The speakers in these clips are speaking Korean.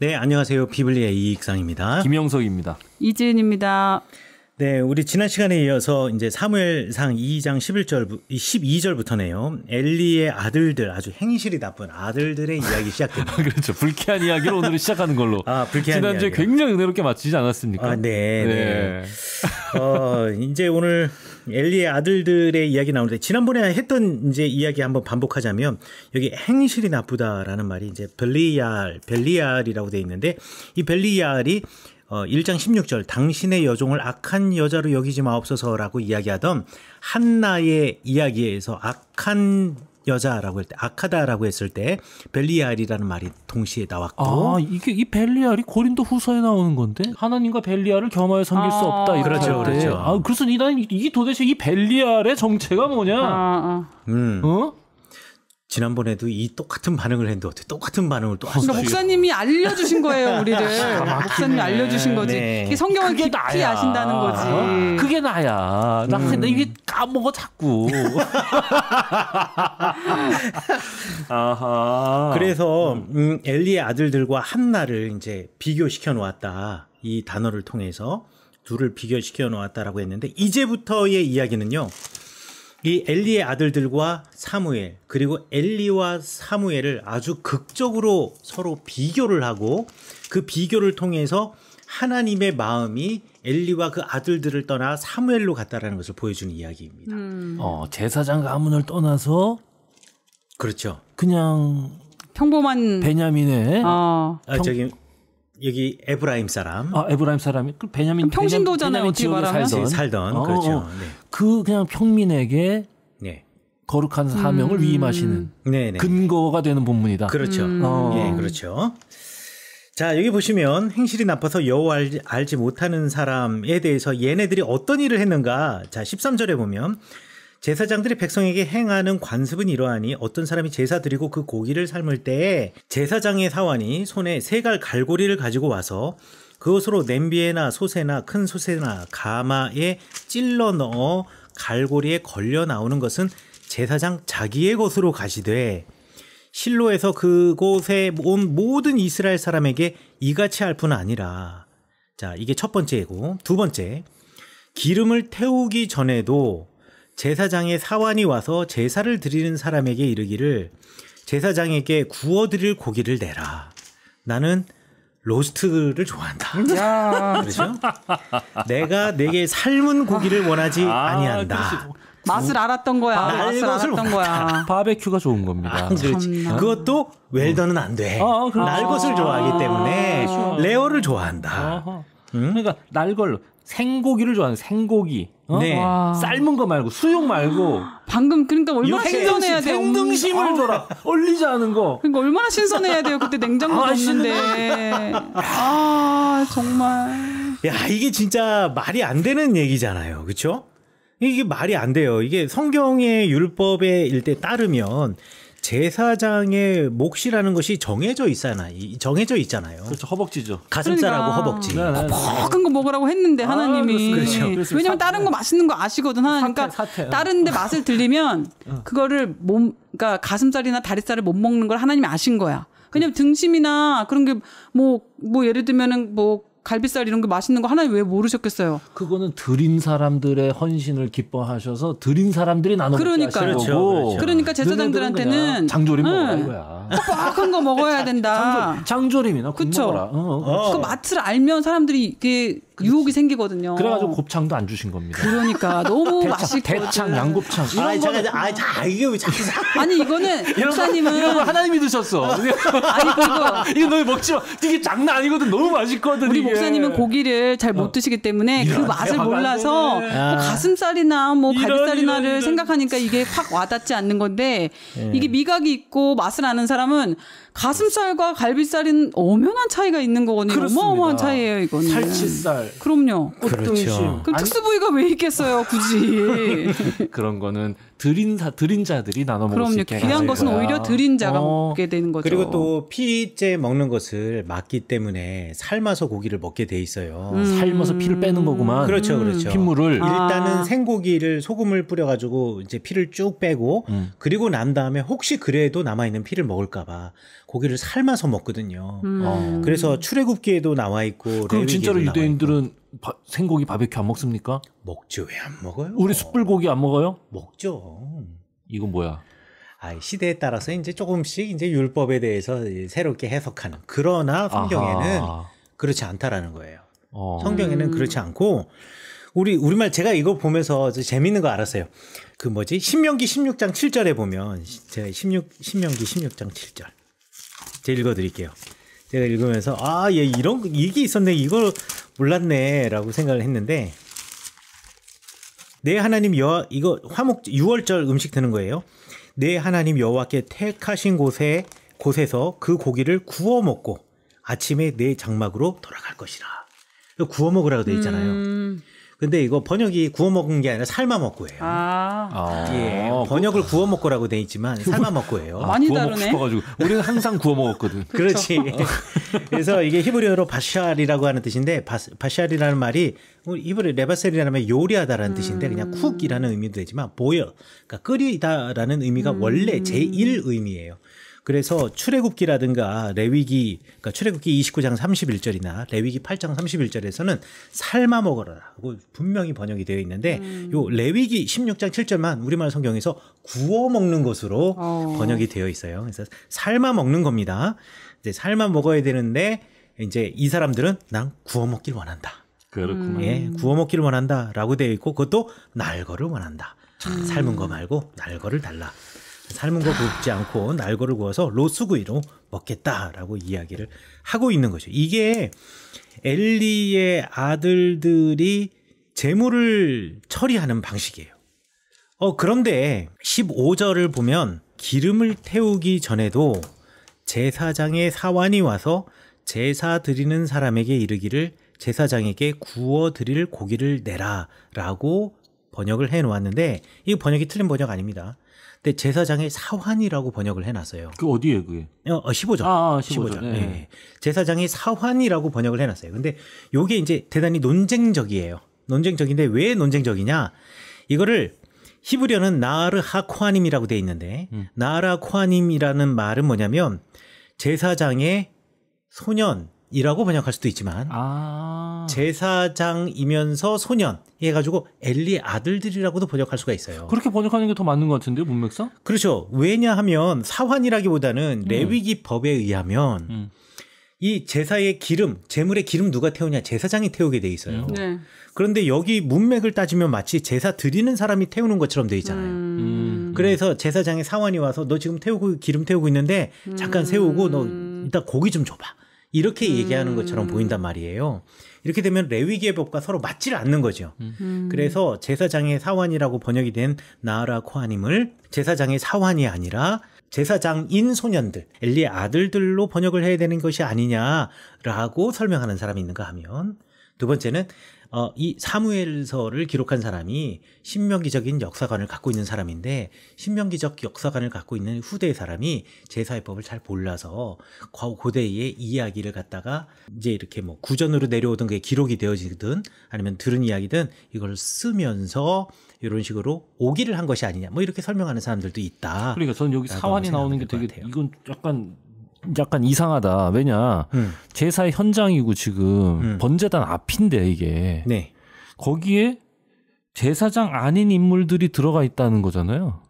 네, 안녕하세요. 비블리의 이익상입니다. 김영석입니다. 이지은입니다. 네, 우리 지난 시간에 이어서 이제 사무엘상 2장 11절 12절부터네요. 엘리의 아들들 아주 행실이 나쁜 아들들의 이야기 시작됩니다. 그렇죠. 불쾌한 이야기로 오늘 시작하는 걸로. 아, 불쾌한 지난주에 이야기 굉장히 은혜롭게 마치지 않았습니까? 아, 네. 네. 네. 어, 이제 오늘 엘리의 아들들의 이야기 나오는데 지난번에 했던 이제 이야기 한번 반복하자면 여기 행실이 나쁘다라는 말이 이제 벨리알, 벨리알이라고 돼 있는데 이 벨리알이 어, 1장 16절 당신의 여종을 악한 여자로 여기지 마옵소서라고 이야기하던 한나의 이야기에서 악한 여자라고 할 때 악하다라고 했을 때 벨리알이라는 말이 동시에 나왔고 아 이게 이 벨리알이 고린도 후서에 나오는 건데 하나님과 벨리알을 겸하여 섬길 아, 수 없다 이렇게 그렇죠 그렇죠 아 그래서 난 이게 도대체 이 벨리알의 정체가 뭐냐 아, 아. 음. 어? 지난번에도 이 똑같은 반응을 했는데 어떻게 똑같은 반응을 또 하시죠? 그러니까 목사님이 알려주신 거예요, 우리를. 아, 목사님이 알려주신 거지. 네. 이게 성경을 깊이 나야. 아신다는 거지. 어? 그게 나야. 나 음. 이게 까먹어 자꾸. 아하. 그래서 음. 음, 엘리의 아들들과 한나를 이제 비교시켜 놓았다. 이 단어를 통해서 둘을 비교시켜 놓았다라고 했는데 이제부터의 이야기는요. 이 엘리의 아들들과 사무엘 그리고 엘리와 사무엘을 아주 극적으로 서로 비교를 하고 그 비교를 통해서 하나님의 마음이 엘리와 그 아들들을 떠나 사무엘로 갔다라는 것을 보여주는 이야기입니다. 음. 어, 제사장 가문을 떠나서 그렇죠. 그냥 평범한 베냐민의 어. 아, 저기 여기 에브라임 사람. 아, 에브라임 사람이 그 베냐민 평신도잖아요. 베냐민 지역에 살던, 어, 살던 어, 그렇죠. 네. 그 그냥 평민에게 네. 거룩한 사명을 음. 위임하시는 네네. 네. 근거가 되는 본문이다. 그렇죠. 음. 어. 예, 그렇죠. 자 여기 보시면 행실이 나빠서 여호 알지, 알지 못하는 사람에 대해서 얘네들이 어떤 일을 했는가 자 13절에 보면 제사장들이 백성에게 행하는 관습은 이러하니 어떤 사람이 제사 드리고 그 고기를 삶을 때에 제사장의 사원이 손에 세 갈 갈고리를 가지고 와서 그것으로 냄비에나 소세나 큰 소세나 가마에 찔러 넣어 갈고리에 걸려 나오는 것은 제사장 자기의 것으로 가시되 실로에서 그곳에 온 모든 이스라엘 사람에게 이같이 할 뿐 아니라 자 이게 첫 번째고 이두 번째 기름을 태우기 전에도 제사장의 사환이 와서 제사를 드리는 사람에게 이르기를 제사장에게 구워 드릴 고기를 내라 나는 로스트를 좋아한다. 음. 야. 그렇죠? 내가 내게 삶은 고기를 원하지 아, 아니한다. 그렇지. 맛을 알았던 거야. 아, 맛을 알았던 거야. 바베큐가 좋은 겁니다. 아, 그렇지. 그것도 웰더는 안 돼. 아, 날 것을 좋아하기 아, 때문에 아, 레어를 좋아한다. 음? 그러니까 날걸로 생고기를 좋아하는 생고기. 어? 네. 와. 삶은 거 말고 수육 말고 방금 그러니까 얼마나 신선해야 돼요. 생등심을 어. 줘라. 얼리지 않은 거. 그러니까 얼마나 신선해야 돼요. 그때 냉장고 아, 없는데. 아 정말. 야 이게 진짜 말이 안 되는 얘기잖아요. 그렇죠? 이게 말이 안 돼요. 이게 성경의 율법에 일대 따르면 제사장의 몫이라는 것이 정해져 있잖아요. 정해져 있잖아요. 그렇죠. 허벅지죠. 가슴살하고 그러니까. 허벅지. 퍽한 네, 네, 네. 거 먹으라고 했는데 아, 하나님이. 아, 그렇죠. 그렇죠. 왜냐면 다른 거 맛있는 거 아시거든 하나님. 그러니까 사태, 사태. 어. 다른데 맛을 들리면 어. 그거를 몸, 그러니까 가슴살이나 다리살을 못 먹는 걸 하나님이 아신 거야. 그냥 음. 등심이나 그런 게 뭐뭐 뭐 예를 들면은 뭐 갈비살 이런 거 맛있는 거 하나님 왜 모르셨겠어요? 그거는 드린 사람들의 헌신을 기뻐하셔서 드린 사람들이 나눠 그러니까 먹게 그렇죠, 거고 그렇죠. 그러니까 제사장들한테는 장조림 응. 먹어라 거야빡한거 먹어야 된다. 장조, 장조림이나 그쵸? 먹어라. 어, 어. 그 맛을 알면 사람들이 이게 유혹이 생기거든요. 그래가지고 곱창도 안 주신 겁니다. 그러니까 너무 맛있고 대창, 양곱창 이런 아, 거는 아, 이게 왜 자꾸 아니 이거는 목사님은 이런 거 하나님이 드셨어. 어. 아니 그거 이거 너무 먹지 마. 이게 장난 아니거든. 너무 맛있거든. 우리 이게. 목사님은 고기를 잘못 어. 드시기 때문에 그 맛을 몰라서 아. 뭐 가슴살이나 뭐 갈비살이나를 생각하니까 이게 확 와닿지 않는 건데 예. 이게 미각이 있고 맛을 아는 사람은 가슴살과 갈비살은 엄연한 차이가 있는 거거든요. 어마어마한 차이예요, 이거는. 살치살. 그럼요. 꽃 그렇죠. 그럼 특수 부위가 왜 있겠어요, 굳이. 그런 거는 드린 사 드린 자들이 나눠 먹을 그럼요. 수 있게 귀한 것은 거야. 오히려 드린 자가 어. 먹게 되는 거죠. 그리고 또 피째 먹는 것을 막기 때문에 삶아서 고기를 먹게 돼 있어요. 음. 삶아서 피를 빼는 거구만. 그렇죠, 음. 그렇죠. 핏물을 일단은 아. 생고기를 소금을 뿌려가지고 이제 피를 쭉 빼고 음. 그리고 난 다음에 혹시 그래도 남아 있는 피를 먹을까봐 고기를 삶아서 먹거든요. 음. 어. 그래서 출애굽기에도 나와 있고 그럼 진짜로 유대인들은 바, 생고기 바베큐 안 먹습니까? 먹죠. 왜 안 먹어요? 우리 숯불고기 안 먹어요? 먹죠. 이건 뭐야? 아, 시대에 따라서 이제 조금씩 이제 율법에 대해서 새롭게 해석하는. 그러나 성경에는 아하. 그렇지 않다라는 거예요. 어. 성경에는 음. 그렇지 않고 우리 우리말 제가 이거 보면서 재밌는 거 알았어요. 그 뭐지? 신명기 16장 7절에 보면 제가 16 신명기 16장 7절. 제가 읽어 드릴게요. 제가 읽으면서 아, 얘 이런 이게 있었네. 이걸 몰랐네라고 생각을 했는데 내 네, 하나님 여 이거 화목 유월절 음식 드는 거예요. 내 네, 하나님 여호와께 택하신 곳에 곳에서 그 고기를 구워 먹고 아침에 내 장막으로 돌아갈 것이라. 그러니까 구워 먹으라고 돼 있잖아요. 음. 근데 이거 번역이 구워 먹은 게 아니라 삶아 먹고예요. 아. 아. 예. 어, 번역을 아. 구워 먹고라고 돼 있지만 삶아 먹고예요. 아, 많이 구워 다르네. 싶어가지고 우리는 항상 구워 먹었거든. 그렇죠. 그렇지. 그래서 이게 히브리어로 바샬이라고 하는 뜻인데 바샬이라는 말이 히브리 레바셀이라면 요리하다라는 음. 뜻인데 그냥 쿡이라는 음. 의미도 되지만 보여, 그러니까 끓이다라는 의미가 음. 원래 제1 의미예요. 그래서 출애굽기라든가 레위기 그러니까 출애굽기 29장 31절이나 레위기 8장 31절에서는 삶아 먹어라라고 분명히 번역이 되어 있는데 음. 요 레위기 16장 7절만 우리말 성경에서 구워 먹는 것으로 어. 번역이 되어 있어요. 그래서 삶아 먹는 겁니다. 이제 삶아 먹어야 되는데 이제 이 사람들은 난 구워 먹길 원한다. 그렇구나. 예, 구워 먹기를 원한다라고 되어 있고 그것도 날 거를 원한다. 음. 삶은 거 말고 날 거를 달라. 삶은 거 굽지 않고 날거를 구워서 로스구이로 먹겠다라고 이야기를 하고 있는 거죠. 이게 엘리의 아들들이 재물을 처리하는 방식이에요. 어, 그런데 15절을 보면 기름을 태우기 전에도 제사장의 사환이 와서 제사 드리는 사람에게 이르기를 제사장에게 구워 드릴 고기를 내라라고 번역을 해 놓았는데 이 번역이 틀린 번역 아닙니다. 근데 제사장의 사환이라고 번역을 해놨어요. 그 어디에 그게? 어, 15절. 어, 아, 아 15절. 15절. 네. 네. 예. 제사장의 사환이라고 번역을 해놨어요. 근데 요게 이제 대단히 논쟁적이에요. 논쟁적인데 왜 논쟁적이냐? 이거를 히브리어는 나르하 코아님이라고 돼 있는데 음. 나르하 코아님이라는 말은 뭐냐면 제사장의 소년 이라고 번역할 수도 있지만 아. 제사장이면서 소년 해가지고 엘리 의 아들들이라고도 번역할 수가 있어요. 그렇게 번역하는 게 더 맞는 것 같은데요, 문맥상? 그렇죠. 왜냐하면 사환이라기보다는 음. 레위기 법에 의하면 음. 이 제사의 기름, 제물의 기름 누가 태우냐 제사장이 태우게 돼 있어요. 음. 네. 그런데 여기 문맥을 따지면 마치 제사 드리는 사람이 태우는 것처럼 돼 있잖아요. 음. 음. 그래서 제사장의 사환이 와서 너 지금 태우고 기름 태우고 있는데 음. 잠깐 세우고 너 일단 고기 좀 줘봐. 이렇게 음. 얘기하는 것처럼 음. 보인단 말이에요. 이렇게 되면 레위기의 법과 서로 맞질 않는 거죠. 음. 음. 그래서 제사장의 사환이라고 번역이 된 나하라 코하님을 제사장의 사환이 아니라 제사장인 소년들, 엘리의 아들들로 번역을 해야 되는 것이 아니냐라고 설명하는 사람이 있는가 하면 두 번째는 어, 이 사무엘서를 기록한 사람이 신명기적인 역사관을 갖고 있는 사람인데 신명기적 역사관을 갖고 있는 후대의 사람이 제사의법을 잘 몰라서 고대의 이야기를 갖다가 이제 이렇게 뭐 구전으로 내려오던 게 기록이 되어지든 아니면 들은 이야기든 이걸 쓰면서 이런 식으로 오기를 한 것이 아니냐 뭐 이렇게 설명하는 사람들도 있다. 그러니까 저는 여기 사환이 나오는 게 되게 이건 약간 약간 이상하다. 왜냐 음. 제사의 현장이고 지금 음. 번제단 앞인데 이게 네. 거기에 제사장 아닌 인물들이 들어가 있다는 거잖아요.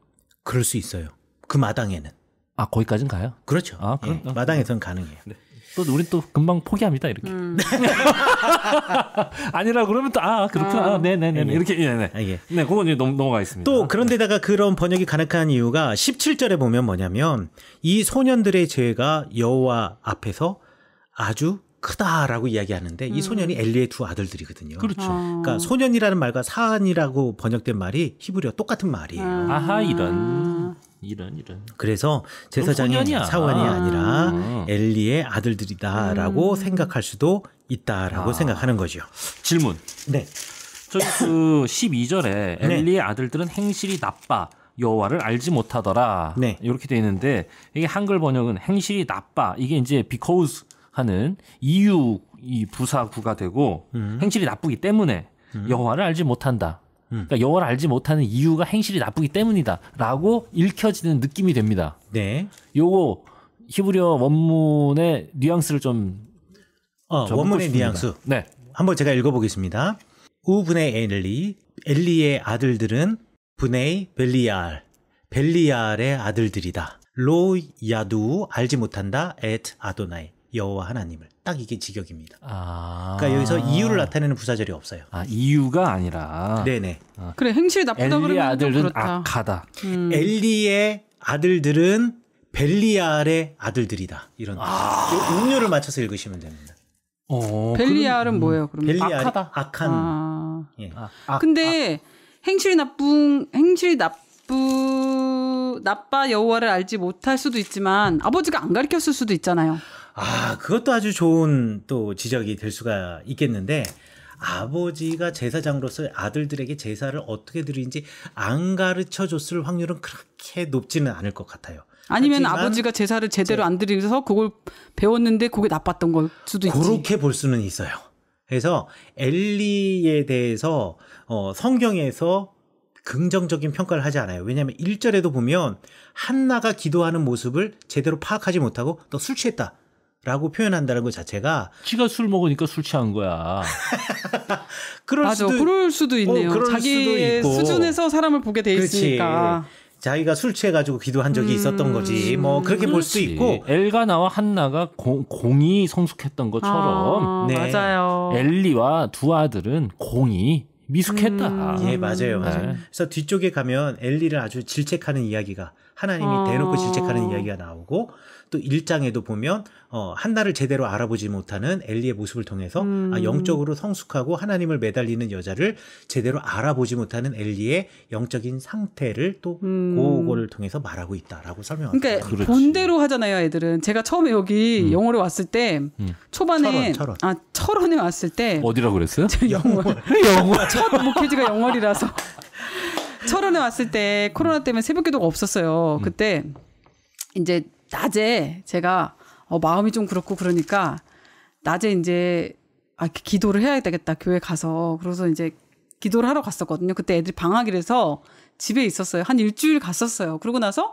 그럴 수 있어요. 그 마당에는. 아 거기까진 가요? 그렇죠. 아, 그 예. 아. 마당에선 가능해요. 네. 또우린또 금방 포기합니다 이렇게. 음. 아니라 그러면 또 아 그렇구나. 아, 네네네 네, 이렇게 네네. 네, 네. 네, 네. 예, 네. 네 그건 이제 넘, 넘어가겠습니다. 또 그런데다가 그런 번역이 가능한 이유가 17절에 보면 뭐냐면 이 소년들의 죄가 여호와 앞에서 아주 크다라고 이야기하는데 음. 이 소년이 음. 엘리의 두 아들들이거든요. 그렇죠. 아. 그러니까 소년이라는 말과 사안이라고 번역된 말이 히브리어 똑같은 말이에요. 아하 이런. 아. 이런 이런. 그래서 제사장이 사원이야. 사원이 아. 아니라 음. 엘리의 아들들이다라고 음. 생각할 수도 있다라고 아. 생각하는 거죠. 질문. 네. 저그 12절에 엘리의 아들들은 행실이 나빠 여호와를 알지 못하더라. 네. 이렇게 돼 있는데 이게 한글 번역은 행실이 나빠 이게 이제 because 하는 이유 이 부사구가 되고 음. 행실이 나쁘기 때문에 음. 여호와를 알지 못한다. 음. 그러니까 영어를 알지 못하는 이유가 행실이 나쁘기 때문이다라고 읽혀지는 느낌이 됩니다. 네. 요거 히브리어 원문의 뉘앙스를 좀 어, 원문의 뉘앙스. 네. 한번 제가 읽어보겠습니다. 우분의 엘리, 엘리의 아들들은 분의 벨리알, 벨리알의 아들들이다. 로 야두 알지 못한다 에트 아도나이. 여호와 하나님을 딱 이게 직역입니다. 아~ 그러니까 여기서 이유를 나타내는 부사절이 없어요. 아 이유가 아니라. 네네. 아. 그래 행실이 나쁘다 엘리 그러면 아들은 그렇다. 악하다. 음. 엘리의 아들들은 벨리알의 아들들이다. 이런 아~ 음료를 맞춰서 읽으시면 됩니다. 어, 벨리알은 음. 뭐예요? 그러면 악하다. 악한. 아. 예. 아, 근데 행실이 나쁜 행실이 나쁘 나빠 여호와를 알지 못할 수도 있지만 아버지가 안 가르쳤을 수도 있잖아요. 아, 그것도 아주 좋은 또 지적이 될 수가 있겠는데, 아버지가 제사장으로서 아들들에게 제사를 어떻게 드리는지 안 가르쳐 줬을 확률은 그렇게 높지는 않을 것 같아요. 아니면 아버지가 제사를 네. 제대로 안 드리면서 그걸 배웠는데 그게 나빴던 걸 수도 있지. 그렇게 볼 수는 있어요. 그래서 엘리에 대해서 어, 성경에서 긍정적인 평가를 하지 않아요. 왜냐하면 1절에도 보면 한나가 기도하는 모습을 제대로 파악하지 못하고 또 술 취했다. 라고 표현한다는 것 자체가 지가 술 먹으니까 술 취한 거야. 그럴 맞아, 수도 그럴 수도 어, 있네요. 어, 자기 의 수준에서 사람을 보게 돼그지 있으니까. 자기가 술 취해가지고 기도한 적이 음... 있었던 거지. 뭐 그렇게 볼 수 있고 엘가 나와 한나가 공, 공이 성숙했던 것처럼 아, 네. 맞아요. 엘리와 두 아들은 공이 미숙했다. 음... 예 맞아요, 맞아요. 네. 그래서 뒤쪽에 가면 엘리를 아주 질책하는 이야기가 하나님이 어. 대놓고 질책하는 이야기가 나오고 또 1장에도 보면 어, 한 달을 제대로 알아보지 못하는 엘리의 모습을 통해서 아, 음. 아, 영적으로 성숙하고 하나님을 매달리는 여자를 제대로 알아보지 못하는 엘리의 영적인 상태를 또고거를 음. 통해서 말하고 있다라고 설명합니다. 그러니까 그렇지. 본대로 하잖아요, 애들은. 제가 처음에 여기 음. 영어로 왔을 때 음. 초반에 철원, 철원. 아 철원에 왔을 때 어디라고 그랬어요? 영월. 영월. 네, 첫 목회지가 뭐, 뭐, 영월이라서 철원에 왔을 때 코로나 때문에 새벽 기도가 없었어요. 음. 그때 이제 낮에 제가 어, 마음이 좀 그렇고 그러니까 낮에 이제 아 기도를 해야 되겠다 교회 가서 그래서 이제 기도를 하러 갔었거든요. 그때 애들이 방학이라서 집에 있었어요. 한 일주일 갔었어요. 그러고 나서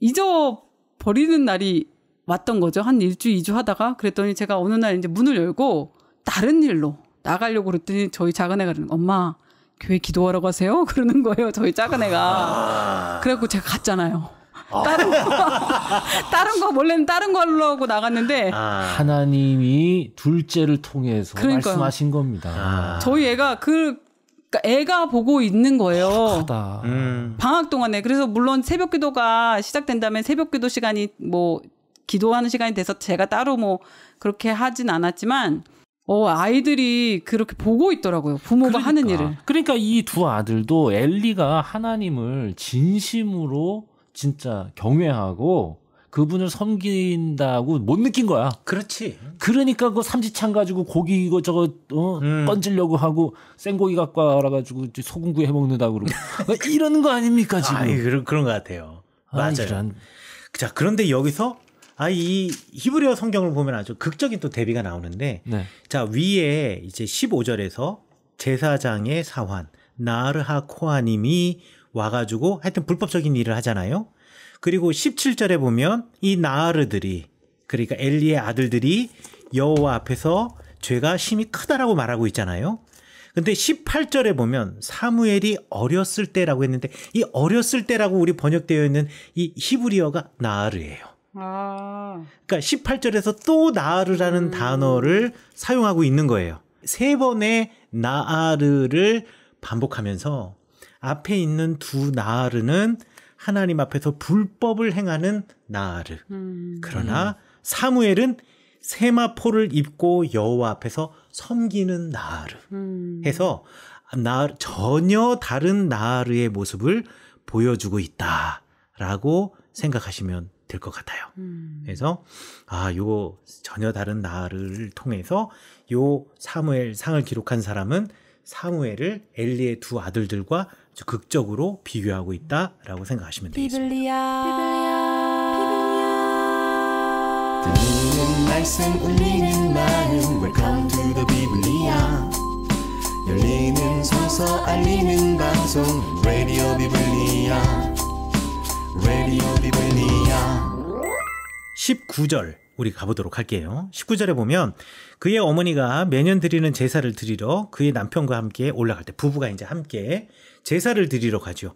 잊어 버리는 날이 왔던 거죠. 한 일주 이주 하다가 그랬더니 제가 어느 날 이제 문을 열고 다른 일로 나가려고 그랬더니 저희 작은 애가 그러는 엄마 교회 기도하러 가세요? 그러는 거예요. 저희 작은 애가. 아. 그래갖고 제가 갔잖아요. 아. 다른 거, 다른 거 원래는 다른 걸로 하고 나갔는데 아. 하나님이 둘째를 통해서 그러니까요. 말씀하신 겁니다. 아. 저희 애가 그 그러니까 애가 보고 있는 거예요. 음. 방학 동안에 그래서 물론 새벽 기도가 시작된다면 새벽 기도 시간이 뭐 기도하는 시간이 돼서 제가 따로 뭐 그렇게 하진 않았지만 어, 아이들이 그렇게 보고 있더라고요. 부모가 그러니까, 하는 일을. 그러니까 이 두 아들도 엘리가 하나님을 진심으로 진짜 경외하고 그분을 섬긴다고 못 느낀 거야. 그렇지. 그러니까 그 삼지창 가지고 고기 이거 저거 어, 음. 건지려고 하고 생고기 갖고 와가지고 소금구이 해 먹는다 그러고 그러니까 이런거 아닙니까 지금? 아, 그런 그런 것 같아요. 아, 맞아요. 아이란. 자 그런데 여기서 아 이 히브리어 성경을 보면 아주 극적인 또 대비가 나오는데 네. 자 위에 이제 15절에서 제사장의 사환 나르하 코아님이 와가지고 하여튼 불법적인 일을 하잖아요. 그리고 17절에 보면 이 나아르들이 그러니까 엘리의 아들들이 여호와 앞에서 죄가 심히 크다라고 말하고 있잖아요. 근데 18절에 보면 사무엘이 어렸을 때라고 했는데 이 어렸을 때라고 우리 번역되어 있는 이 히브리어가 나아르예요. 아. 그러니까 18절에서 또 나아르라는 음. 단어를 사용하고 있는 거예요. 세 번의 나아르를 반복하면서 앞에 있는 두 나아르는 하나님 앞에서 불법을 행하는 나아르. 음. 그러나 사무엘은 세마포를 입고 여호와 앞에서 섬기는 나아르. 음. 해서 나 전혀 다른 나아르의 모습을 보여주고 있다라고 생각하시면 될 것 같아요. 음. 그래서 아, 요 전혀 다른 나아르를 통해서 요 사무엘 상을 기록한 사람은 사무엘을 엘리의 두 아들들과 극적으로 비교하고 있다라고 생각하시면 되겠습니다. 비블리아, 비블리아, 들리는 말씀 울리는 마음 Welcome to the 비블리아 열리는 서서 알리는 방송 Radio 비블리아 Radio 비블리아 19절 우리 가보도록 할게요. 19절에 보면 그의 어머니가 매년 드리는 제사를 드리러 그의 남편과 함께 올라갈 때 부부가 이제 함께 제사를 드리러 가죠.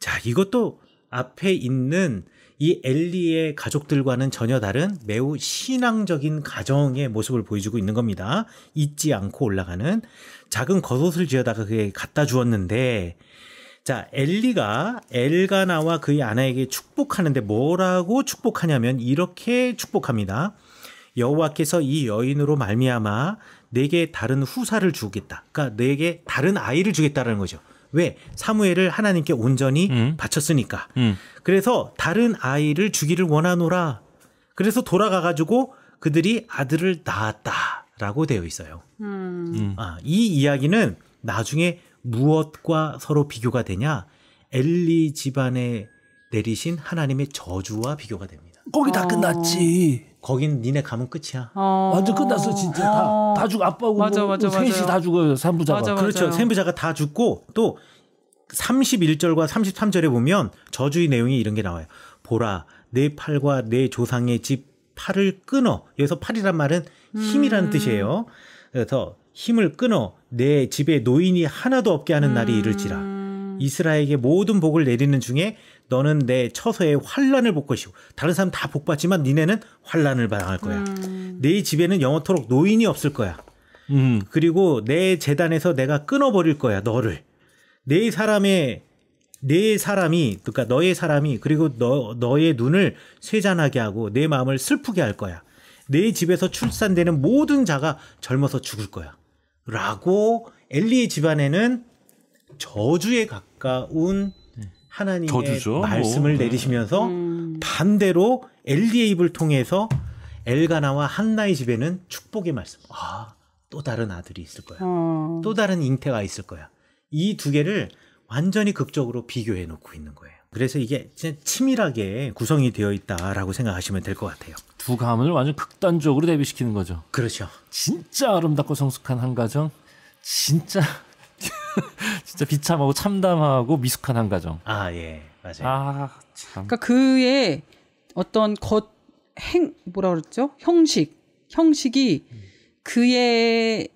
자, 이것도 앞에 있는 이 엘리의 가족들과는 전혀 다른 매우 신앙적인 가정의 모습을 보여주고 있는 겁니다. 잊지 않고 올라가는 작은 겉옷을 지어다가 그에 갖다 주었는데 자, 엘리가 엘가나와 그의 아내에게 축복하는데 뭐라고 축복하냐면 이렇게 축복합니다. 여호와께서 이 여인으로 말미암아 내게 다른 후사를 주겠다. 그러니까 내게 다른 아이를 주겠다라는 거죠. 왜 사무엘을 하나님께 온전히 음. 바쳤으니까. 음. 그래서 다른 아이를 주기를 원하노라. 그래서 돌아가 가지고 그들이 아들을 낳았다라고 되어 있어요. 음. 음. 아, 이 이야기는 나중에 무엇과 서로 비교가 되냐? 엘리 집안에 내리신 하나님의 저주와 비교가 됩니다. 거기 다 어. 끝났지. 거긴 니네 가면 끝이야. 어... 완전 끝났어 진짜 다 다죽 어. 아빠고 맞아, 뭐, 맞아, 셋이 맞아요. 다 죽어요 산부자가. 맞아, 그렇죠. 산부자가 다 죽고 또 31절과 33절에 보면 저주의 내용이 이런 게 나와요. 보라 내 팔과 내 조상의 집 팔을 끊어. 여기서 팔이란 말은 힘이라는 음... 뜻이에요. 그래서 힘을 끊어 내 집에 노인이 하나도 없게 하는 날이 이를지라. 음. 이스라엘에게 모든 복을 내리는 중에 너는 내 처소에 환란을 볼 것이고 다른 사람 다복 받지만 니네는 환란을 당할 거야. 음. 내 집에는 영원토록 노인이 없을 거야. 음. 그리고 내 재단에서 내가 끊어버릴 거야 너를. 내 사람의 내 사람이 그러니까 너의 사람이 그리고 너 너의 눈을 쇠잔하게 하고 내 마음을 슬프게 할 거야. 내 집에서 출산되는 모든 자가 젊어서 죽을 거야. 라고 엘리의 집안에는 저주에 가까운 하나님의 저주죠. 뭐. 말씀을 뭐. 내리시면서 음. 반대로 엘리에입을 통해서 엘가나와 한나의 집에는 축복의 말씀. 아, 또 다른 아들이 있을 거야. 어. 또 다른 잉태가 있을 거야. 이 두 개를 완전히 극적으로 비교해 놓고 있는 거예요. 그래서 이게 진짜 치밀하게 구성이 되어 있다라고 생각하시면 될 것 같아요. 두 가문을 완전 극단적으로 대비시키는 거죠. 그렇죠. 진짜 아름답고 성숙한 한 가정, 진짜 진짜 비참하고 참담하고 미숙한 한 가정. 아 예, 맞아요. 아 참. 그러니까 그의 어떤 겉 행 뭐라 그랬죠? 형식, 형식이 음. 그의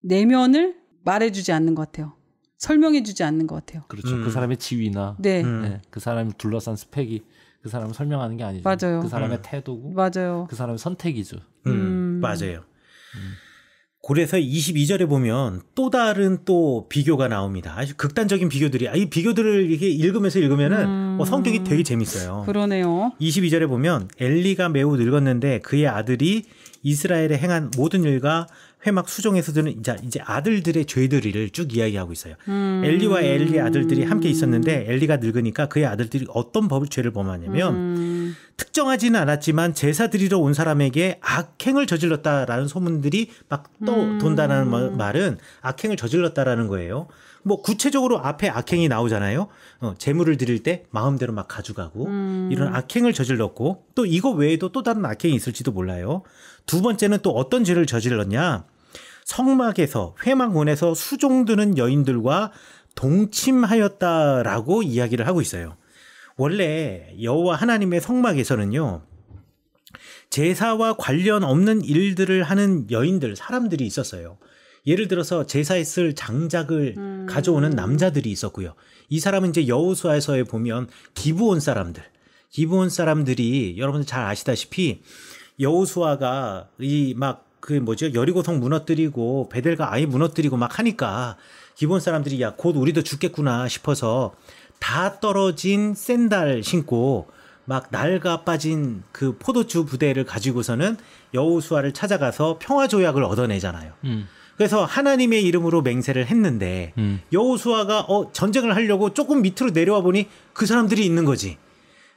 내면을 말해주지 않는 것 같아요. 설명해주지 않는 것 같아요. 그렇죠. 음. 그 사람의 지위나 네. 음. 네. 그 사람이 둘러싼 스펙이 그 사람을 설명하는 게 아니죠. 맞아요. 그 사람의 음. 태도고 맞아요. 그 사람의 선택이죠. 음. 음. 맞아요. 음. 그래서 22절에 보면 또 다른 또 비교가 나옵니다. 아주 극단적인 비교들이 아, 이 비교들을 이렇게 읽으면서 읽으면은 음... 어, 성격이 되게 재밌어요. 그러네요. 22절에 보면 엘리가 매우 늙었는데 그의 아들이 이스라엘에 행한 모든 일과 회막 수종에서들은 이제 이제 아들들의 죄들을 쭉 이야기하고 있어요. 음... 엘리와 엘리 의 아들들이 함께 있었는데 엘리가 늙으니까 그의 아들들이 어떤 법을 죄를 범하냐면 음... 특정하지는 않았지만 제사 드리러 온 사람에게 악행을 저질렀다라는 소문들이 막떠돈다는 음. 말은 악행을 저질렀다라는 거예요. 뭐 구체적으로 앞에 악행이 나오잖아요. 어, 재물을 드릴 때 마음대로 막 가져가고 음. 이런 악행을 저질렀고 또 이거 외에도 또 다른 악행이 있을지도 몰라요. 두 번째는 또 어떤 죄를 저질렀냐? 성막에서 회망원에서 수종드는 여인들과 동침하였다라고 이야기를 하고 있어요. 원래 여호와 하나님의 성막에서는요. 제사와 관련 없는 일들을 하는 여인들, 사람들이 있었어요. 예를 들어서 제사에 쓸 장작을 음. 가져오는 남자들이 있었고요. 이 사람은 이제 여호수아에서에 보면 기부온 사람들, 기부온 사람들이 여러분들 잘 아시다시피 여호수아가 이 막 그 뭐죠 여리고성 무너뜨리고 베델과 아예 무너뜨리고 막 하니까 기부온 사람들이 야 곧 우리도 죽겠구나 싶어서 다 떨어진 샌달 신고 막 날가 빠진 그 포도주 부대를 가지고서는 여호수아를 찾아가서 평화 조약을 얻어내잖아요. 음. 그래서 하나님의 이름으로 맹세를 했는데 음. 여호수아가 어 전쟁을 하려고 조금 밑으로 내려와 보니 그 사람들이 있는 거지.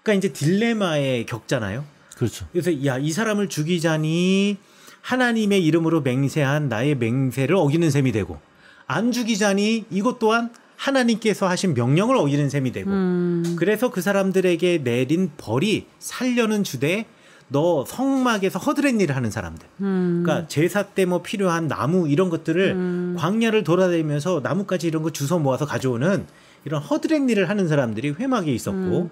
그러니까 이제 딜레마에 겪잖아요. 그렇죠. 그래서 야이 사람을 죽이자니 하나님의 이름으로 맹세한 나의 맹세를 어기는 셈이 되고 안 죽이자니 이것 또한 하나님께서 하신 명령을 어기는 셈이 되고 음. 그래서 그 사람들에게 내린 벌이 살려는 주대너 성막에서 허드렛 일을 하는 사람들. 음. 그러니까 제사 때 뭐 필요한 나무 이런 것들을 음. 광야를 돌아다니면서 나뭇가지 이런 거 주워 모아서 가져오는 이런 허드렛 일을 하는 사람들이 회막에 있었고 음.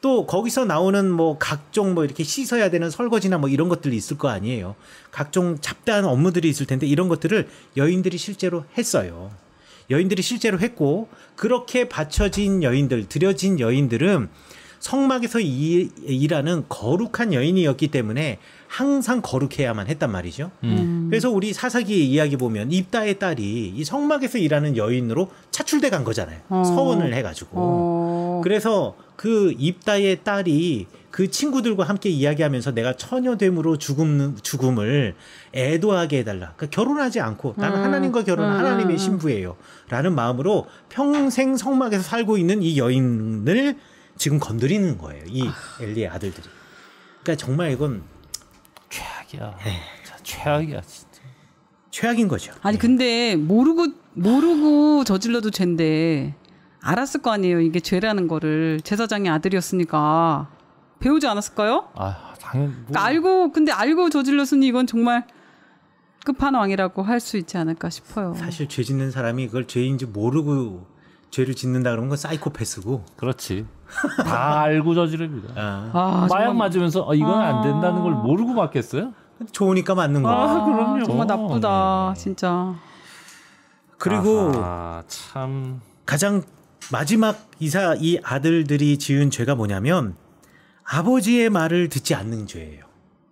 또 거기서 나오는 뭐 각종 뭐 이렇게 씻어야 되는 설거지나 뭐 이런 것들이 있을 거 아니에요. 각종 잡다한 업무들이 있을 텐데 이런 것들을 여인들이 실제로 했어요. 여인들이 실제로 했고 그렇게 바쳐진 여인들, 들여진 여인들은 성막에서 이, 일하는 거룩한 여인이었기 때문에 항상 거룩해야만 했단 말이죠. 음. 음. 그래서 우리 사사기 이야기 보면 입다의 딸이 이 성막에서 일하는 여인으로 차출돼 간 거잖아요. 어. 서원을 해가지고. 어. 그래서 그 입다의 딸이 그 친구들과 함께 이야기하면서 내가 처녀됨으로 죽음 죽음을 애도하게 해달라. 그러니까 결혼하지 않고 나는 음. 하나님과 결혼 음. 하나님의 음, 음. 신부예요.라는 마음으로 평생 성막에서 살고 있는 이 여인을 지금 건드리는 거예요. 이 아. 엘리의 아들들이. 그러니까 정말 이건 최악이야. 에이. 예. 최악이야 진짜. 최악인 거죠. 아니 네. 근데 모르고 모르고 저질러도 죄인데 알았을 거 아니에요. 이게 죄라는 거를 제사장의 아들이었으니까 배우지 않았을까요? 아, 당연. 뭐... 그러니까 알고 근데 알고 저질렀으니 이건 정말 끝판왕이라고 할 수 있지 않을까 싶어요. 사실 죄 짓는 사람이 그걸 죄인지 모르고 죄를 짓는다 그런면 사이코패스고. 그렇지. 다 알고 저지릅니다. 아. 아, 마약 정말... 맞으면서 어, 이건 아... 안 된다는 걸 모르고 맞겠어요? 좋으니까 맞는 거. 아, 그럼요. 어, 정말 나쁘다, 네. 진짜. 그리고 아하, 참 가장 마지막 이사 이 아들들이 지은 죄가 뭐냐면 아버지의 말을 듣지 않는 죄예요.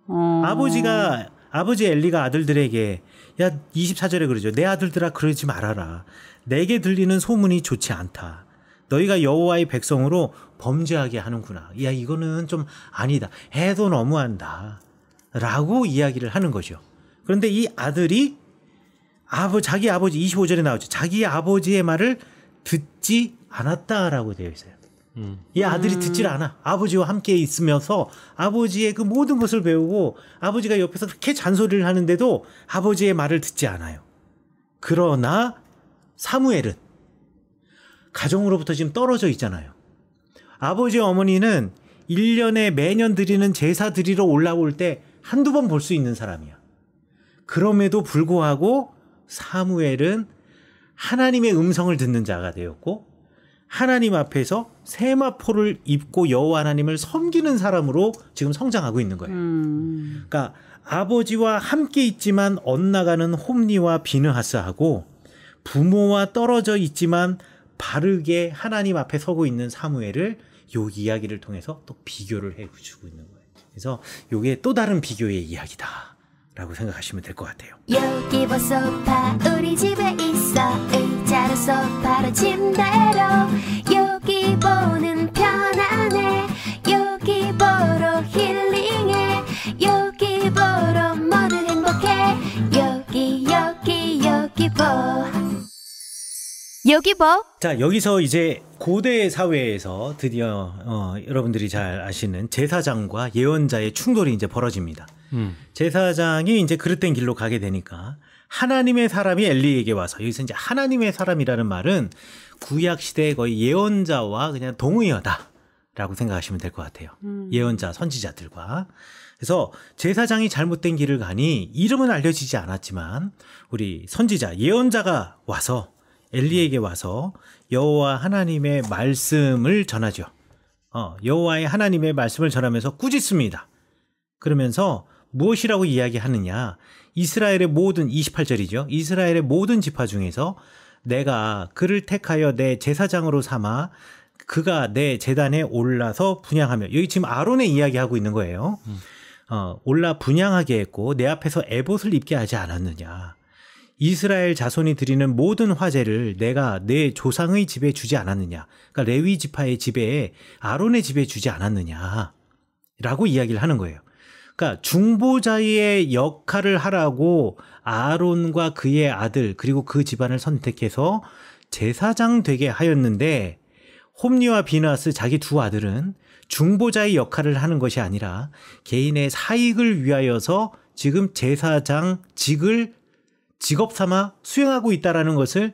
어... 아버지가 아버지 엘리가 아들들에게 야 24절에 그러죠. 내 아들들아 그러지 말아라. 내게 들리는 소문이 좋지 않다. 너희가 여호와의 백성으로 범죄하게 하는구나. 야 이거는 좀 아니다. 해도 너무한다. 라고 이야기를 하는 거죠. 그런데 이 아들이 아버 자기 아버지 25절에 나오죠. 자기 아버지의 말을 듣지 않았다라고 되어 있어요. 이 아들이 듣질 음. 않아. 아버지와 함께 있으면서 아버지의 그 모든 것을 배우고 아버지가 옆에서 그렇게 잔소리를 하는데도 아버지의 말을 듣지 않아요. 그러나 사무엘은 가정으로부터 지금 떨어져 있잖아요. 아버지 어머니는 1년에 매년 드리는 제사 드리러 올라올 때 한두 번 볼 수 있는 사람이야. 그럼에도 불구하고 사무엘은 하나님의 음성을 듣는 자가 되었고 하나님 앞에서 세마포를 입고 여호와 하나님을 섬기는 사람으로 지금 성장하고 있는 거예요. 음. 그러니까 아버지와 함께 있지만 엇나가는 홈리와 비느하스하고 부모와 떨어져 있지만 바르게 하나님 앞에 서고 있는 사무엘을 요 이야기를 통해서 또 비교를 해주고 있는 거예요. 그래서 요게 또 다른 비교의 이야기다. 라고 생각하시면 될 것 같아요. 여기 뭐 소파 우리 집에 있어 의자로 소파로 침대로 여기 보는 편안해 여기 보러 힐링해 여기 보러 모두 행복해 여기 여기 여기 보 뭐. 여기 뭐? 자 여기서 이제 고대 사회에서 드디어 어, 여러분들이 잘 아시는 제사장과 예언자의 충돌이 이제 벌어집니다. 음. 제사장이 이제 그릇된 길로 가게 되니까 하나님의 사람이 엘리에게 와서 여기서 이제 하나님의 사람이라는 말은 구약 시대의 거의 예언자와 그냥 동의어다라고 생각하시면 될 것 같아요. 음. 예언자, 선지자들과 그래서 제사장이 잘못된 길을 가니 이름은 알려지지 않았지만 우리 선지자, 예언자가 와서 엘리에게 와서 여호와 하나님의 말씀을 전하죠. 어, 여호와의 하나님의 말씀을 전하면서 꾸짖습니다. 그러면서 무엇이라고 이야기하느냐? 이스라엘의 모든 28절이죠. 이스라엘의 모든 지파 중에서 내가 그를 택하여 내 제사장으로 삼아 그가 내 재단에 올라서 분양하며 여기 지금 아론의 이야기하고 있는 거예요. 음. 어, 올라 분양하게 했고 내 앞에서 에봇을 입게 하지 않았느냐. 이스라엘 자손이 드리는 모든 화제를 내가 내 조상의 집에 주지 않았느냐. 그러니까 레위 지파의 집에 아론의 집에 주지 않았느냐. 라고 이야기를 하는 거예요. 그러니까 중보자의 역할을 하라고 아론과 그의 아들 그리고 그 집안을 선택해서 제사장 되게 하였는데 홈리와 비나스 자기 두 아들은 중보자의 역할을 하는 것이 아니라 개인의 사익을 위하여서 지금 제사장직을 직업 삼아 수행하고 있다라는 것을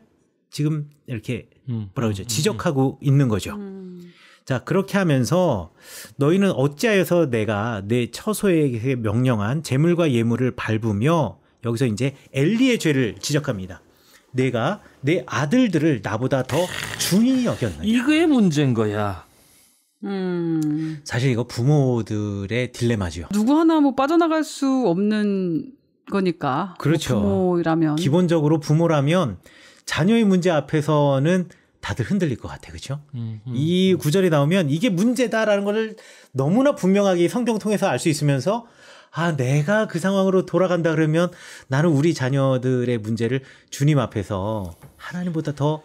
지금 이렇게 음, 뭐라 그러죠? 음. 지적하고 있는 거죠. 음. 자, 그렇게 하면서 너희는 어찌하여서 내가 내 처소에게 명령한 재물과 예물을 밟으며 여기서 이제 엘리의 죄를 지적합니다. 내가 내 아들들을 나보다 더 중히 여겼느냐. 이거의 문제인 거야. 음. 사실 이거 부모들의 딜레마죠. 누구 하나 뭐 빠져나갈 수 없는 거니까. 뭐 그렇죠. 뭐 부모라면 기본적으로 부모라면 자녀의 문제 앞에서는 다들 흔들릴 것 같아, 그렇죠? 음, 음, 이 구절이 나오면 이게 문제다라는 것을 너무나 분명하게 성경 통해서 알 수 있으면서 아, 내가 그 상황으로 돌아간다 그러면 나는 우리 자녀들의 문제를 주님 앞에서 하나님보다 더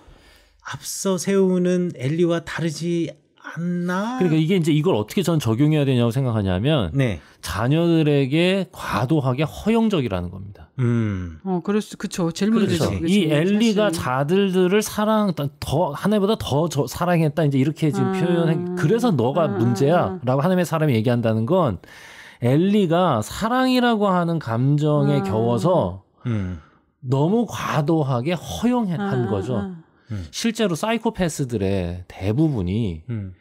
앞서 세우는 엘리와 다르지 않나? 그러니까 이게 이제 이걸 어떻게 전 적용해야 되냐고 생각하냐면 네. 자녀들에게 과도하게 허용적이라는 겁니다. 음. 어, 그래서 그쵸. 제일 문제죠. 그렇죠. 이 엘리가 사실. 자들들을 사랑 더 하나보다 더 저, 사랑했다 이제 이렇게 지금 아. 표현해. 그래서 너가 아. 문제야라고 하나님의 사람이 얘기한다는 건 엘리가 사랑이라고 하는 감정에 아. 겨워서 음. 너무 과도하게 허용한 아. 거죠. 음. 실제로 사이코패스들의 대부분이 음.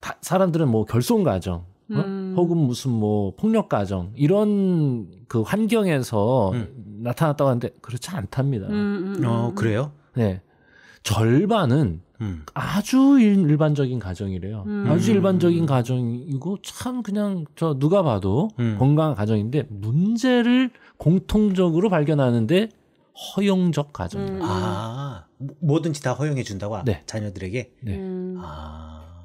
다, 사람들은 뭐 결손 가정 어? 음. 어? 혹은 무슨 뭐 폭력 가정 이런 그 환경에서 음. 나타났다고 하는데 그렇지 않답니다. 음, 음, 어 그래요? 네 절반은 아주 일반적인 가정이래요. 아주 일반적인 가정이고 참 그냥 저 누가 봐도 건강한 가정인데 문제를 공통적으로 발견하는데 허용적 가정이에요. 음. 아 뭐든지 다 허용해 준다고 아, 네. 자녀들에게. 네. 음. 아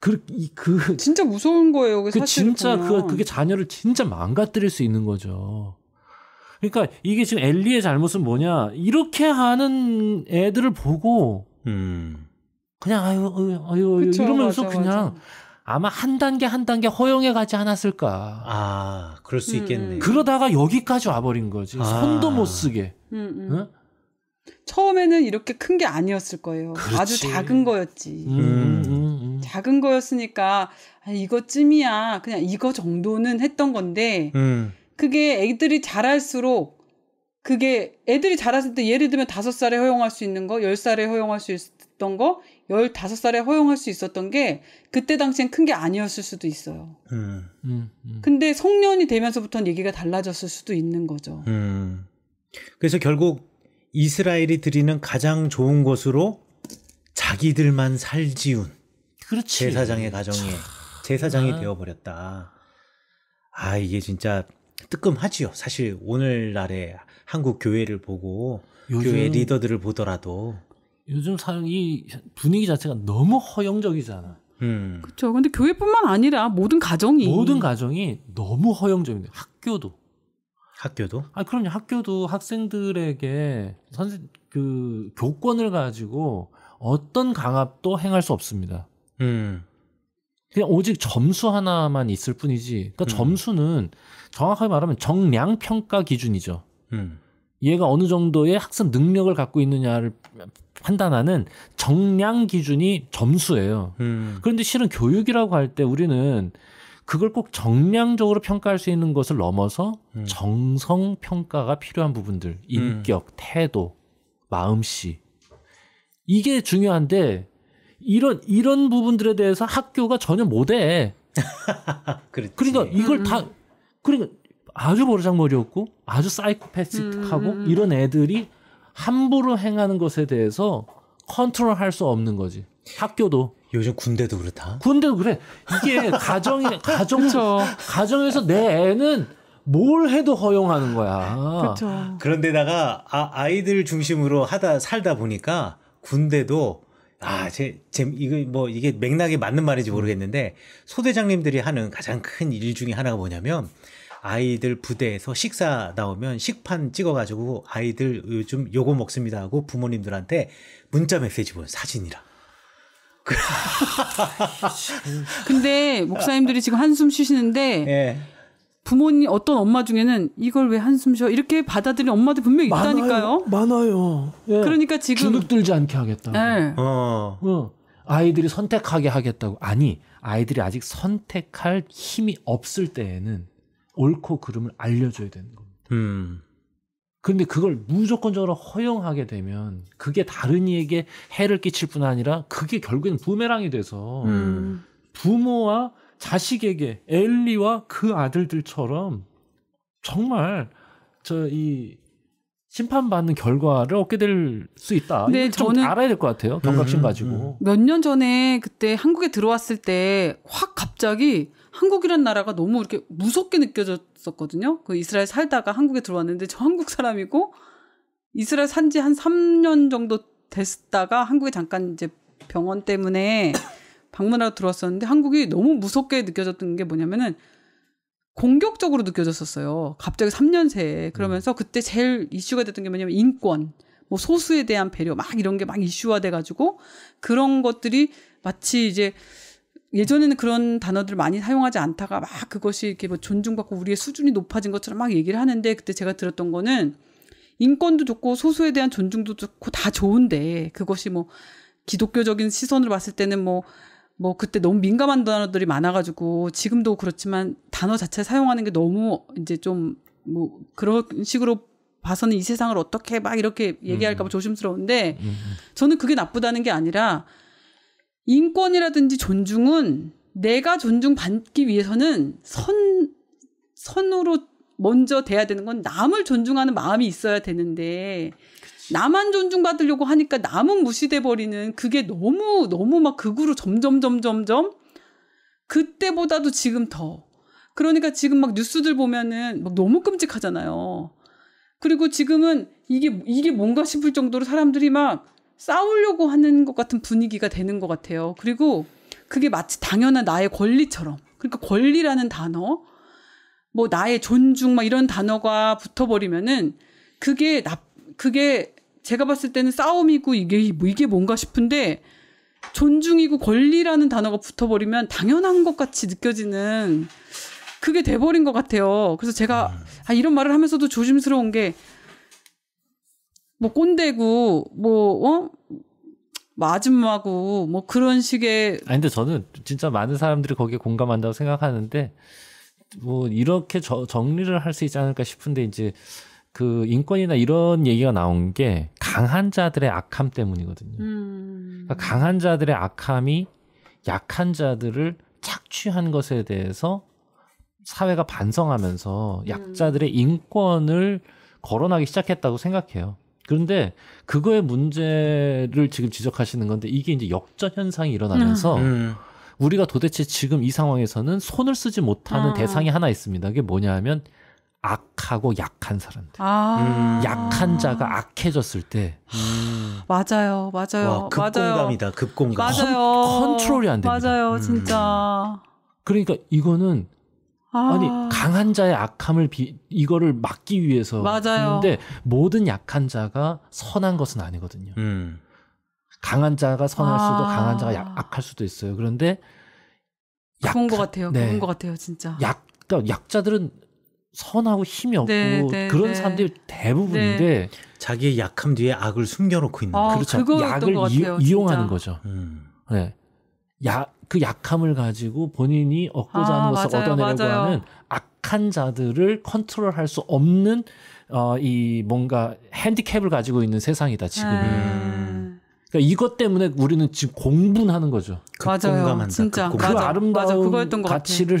그, 이, 그. 진짜 무서운 거예요, 그, 그 진짜, 그, 그게 자녀를 진짜 망가뜨릴 수 있는 거죠. 그러니까 이게 지금 엘리의 잘못은 뭐냐. 이렇게 하는 애들을 보고, 음. 그냥, 아유, 아유, 아유, 그쵸, 이러면서 맞아, 그냥, 맞아. 아마 한 단계 한 단계 허용해 가지 않았을까. 아, 그럴 수 음, 음. 있겠네. 요 그러다가 여기까지 와버린 거지. 아. 손도 못 쓰게. 음, 음. 응? 처음에는 이렇게 큰 게 아니었을 거예요. 그렇지. 아주 작은 거였지. 음, 음, 작은 거였으니까 아, 이거쯤이야. 그냥 이거 정도는 했던 건데 그게 애들이 자랄수록 그게 애들이 자랐을 때 예를 들면 다섯 살에 허용할 수 있는 거, 열 살에 허용할 수 있었던 거1 5 살에 허용할 수 있었던 게 그때 당시엔 큰 게 아니었을 수도 있어요. 음, 음, 음. 근데 성년이 되면서부터는 얘기가 달라졌을 수도 있는 거죠. 음. 그래서 결국 이스라엘이 드리는 가장 좋은 것으로 자기들만 살지운 그렇지. 제사장의 가정이 제사장이 아. 되어 버렸다. 아 이게 진짜 뜨끔하지요. 사실 오늘날의 한국 교회를 보고 교회 리더들을 보더라도 요즘 사용 이 분위기 자체가 너무 허용적이잖아. 음. 그렇죠. 근데 교회뿐만 아니라 모든 가정이 모든 가정이 너무 허용적인데 학교도 학교도 아 그럼요. 학교도 학생들에게 선생 그 교권을 가지고 어떤 강압도 행할 수 없습니다. 음. 그냥 오직 점수 하나만 있을 뿐이지. 그러니까 음. 점수는 정확하게 말하면 정량 평가 기준이죠. 음. 얘가 어느 정도의 학습 능력을 갖고 있느냐를 판단하는 정량 기준이 점수예요. 음. 그런데 실은 교육이라고 할 때 우리는 그걸 꼭 정량적으로 평가할 수 있는 것을 넘어서 음. 정성 평가가 필요한 부분들, 음. 인격, 음. 태도, 마음씨 이게 중요한데 이런 이런 부분들에 대해서 학교가 전혀 못해. 그러니까 이걸 다 음, 음. 그러니까 아주 버르장머리였고 아주 사이코패스틱하고 이런 애들이 함부로 행하는 것에 대해서 컨트롤할 수 없는 거지. 학교도 요즘 군대도 그렇다. 군대도 그래. 이게 가정이 가정 가정에서 내 애는 뭘 해도 허용하는 거야. 그쵸. 그런데다가 아, 아이들 중심으로 하다 살다 보니까 군대도 아, 제, 제, 이거 뭐, 이게 맥락에 맞는 말인지 모르겠는데, 소대장님들이 하는 가장 큰 일 중에 하나가 뭐냐면, 아이들 부대에서 식사 나오면 식판 찍어가지고 아이들 요즘 요거 먹습니다 하고 부모님들한테 문자 메시지 보본 사진이라. 근데 목사님들이 지금 한숨 쉬시는데 예. 부모님 어떤 엄마 중에는 이걸 왜 한숨 쉬어 이렇게 받아들이는 엄마들 분명히 있다니까요. 많아요. 예. 그러니까 지금 주눅 들지 않게 하겠다고. 예. 어. 어. 아이들이 선택하게 하겠다고. 아니 아이들이 아직 선택할 힘이 없을 때에는 옳고 그름을 알려줘야 되는 겁니다. 음. 그런데 그걸 무조건적으로 허용하게 되면 그게 다른 이에게 해를 끼칠 뿐 아니라 그게 결국에는 부메랑이 돼서 음. 부모와 자식에게 엘리와 그 아들들처럼 정말 저 이 심판받는 결과를 얻게 될 수 있다. 네, 저는 알아야 될 것 같아요. 경각심 음, 가지고. 음. 몇년 전에 그때 한국에 들어왔을 때 확 갑자기 한국이란 나라가 너무 이렇게 무섭게 느껴졌었거든요. 그 이스라엘 살다가 한국에 들어왔는데 저 한국 사람이고 이스라엘 산지 한 3년 정도 됐다가 한국에 잠깐 이제 병원 때문에 방문하러 들어왔었는데 한국이 너무 무섭게 느껴졌던 게 뭐냐면은 공격적으로 느껴졌었어요. 갑자기 3년 새에 그러면서 그때 제일 이슈가 됐던 게 뭐냐면 인권, 뭐 소수에 대한 배려 막 이런 게 막 이슈화 돼 가지고 그런 것들이 마치 이제 예전에는 그런 단어들을 많이 사용하지 않다가 막 그것이 이렇게 뭐 존중받고 우리의 수준이 높아진 것처럼 막 얘기를 하는데 그때 제가 들었던 거는 인권도 좋고 소수에 대한 존중도 좋고 다 좋은데 그것이 뭐 기독교적인 시선으로 봤을 때는 뭐뭐 뭐 그때 너무 민감한 단어들이 많아가지고 지금도 그렇지만 단어 자체 사용하는 게 너무 이제 좀 뭐 그런 식으로 봐서는 이 세상을 어떻게 막 이렇게 얘기할까봐 음. 조심스러운데 음, 음. 저는 그게 나쁘다는 게 아니라 인권이라든지 존중은 내가 존중받기 위해서는 선, 선으로 먼저 돼야 되는 건 남을 존중하는 마음이 있어야 되는데 그치. 나만 존중받으려고 하니까 남은 무시돼 버리는 그게 너무 너무 막 극으로 그 점점 점점 점 그때보다도 지금 더 그러니까 지금 막 뉴스들 보면은 막 너무 끔찍하잖아요. 그리고 지금은 이게 이게 뭔가 싶을 정도로 사람들이 막 싸우려고 하는 것 같은 분위기가 되는 것 같아요. 그리고 그게 마치 당연한 나의 권리처럼. 그러니까 권리라는 단어, 뭐 나의 존중 막 이런 단어가 붙어버리면은 그게 나 그게 제가 봤을 때는 싸움이고 이게 뭐 이게 뭔가 싶은데 존중이고 권리라는 단어가 붙어버리면 당연한 것 같이 느껴지는 그게 돼버린 것 같아요. 그래서 제가 네. 아, 이런 말을 하면서도 조심스러운 게뭐 꼰대고 뭐 어? 뭐 아줌마고 뭐 그런 식의 아니 근데 저는 진짜 많은 사람들이 거기에 공감한다고 생각하는데 뭐 이렇게 저, 정리를 할 수 있지 않을까 싶은데 이제 그 인권이나 이런 얘기가 나온 게 강한 자들의 악함 때문이거든요. 음... 그러니까 강한 자들의 악함이 약한 자들을 착취한 것에 대해서 사회가 반성하면서 음. 약자들의 인권을 거론하기 시작했다고 생각해요. 그런데 그거의 문제를 지금 지적하시는 건데 이게 이제 역전 현상이 일어나면서 음. 음. 우리가 도대체 지금 이 상황에서는 손을 쓰지 못하는 아. 대상이 하나 있습니다. 그게 뭐냐 하면 악하고 약한 사람들. 아. 음. 약한 자가 악해졌을 때. 음. 맞아요, 맞아요. 와, 급공감이다, 맞아요. 급공감. 맞아 컨, 컨트롤이 안 됩니다. 맞아요, 진짜. 음. 그러니까 이거는 아. 니 강한 자의 악함을 비, 이거를 막기 위해서 맞아요. 근데 모든 약한 자가 선한 것은 아니거든요. 음. 강한 자가 선할 수도 아. 강한 자가 약, 악할 수도 있어요. 그런데 약그것 같아요. 네. 그런 것 같아요, 진짜. 약 그러니까 약자들은 선하고 힘이 없고 네, 네, 그런 네. 사람들이 대부분인데 네. 자기의 약함 뒤에 악을 숨겨놓고 있는 아, 그렇죠. 약을 이, 용하는 거죠. 음. 네. 약, 그 약함을 가지고 본인이 얻고자 하는 아, 것을 맞아요, 얻어내려고 맞아요. 하는 악한 자들을 컨트롤할 수 없는 어, 이 뭔가 핸디캡을 가지고 있는 세상이다 지금. 음. 네. 그러니까 이것 때문에 우리는 지금 공분하는 거죠. 맞아요, 진짜. 그 맞아, 아름다운 맞아, 가치를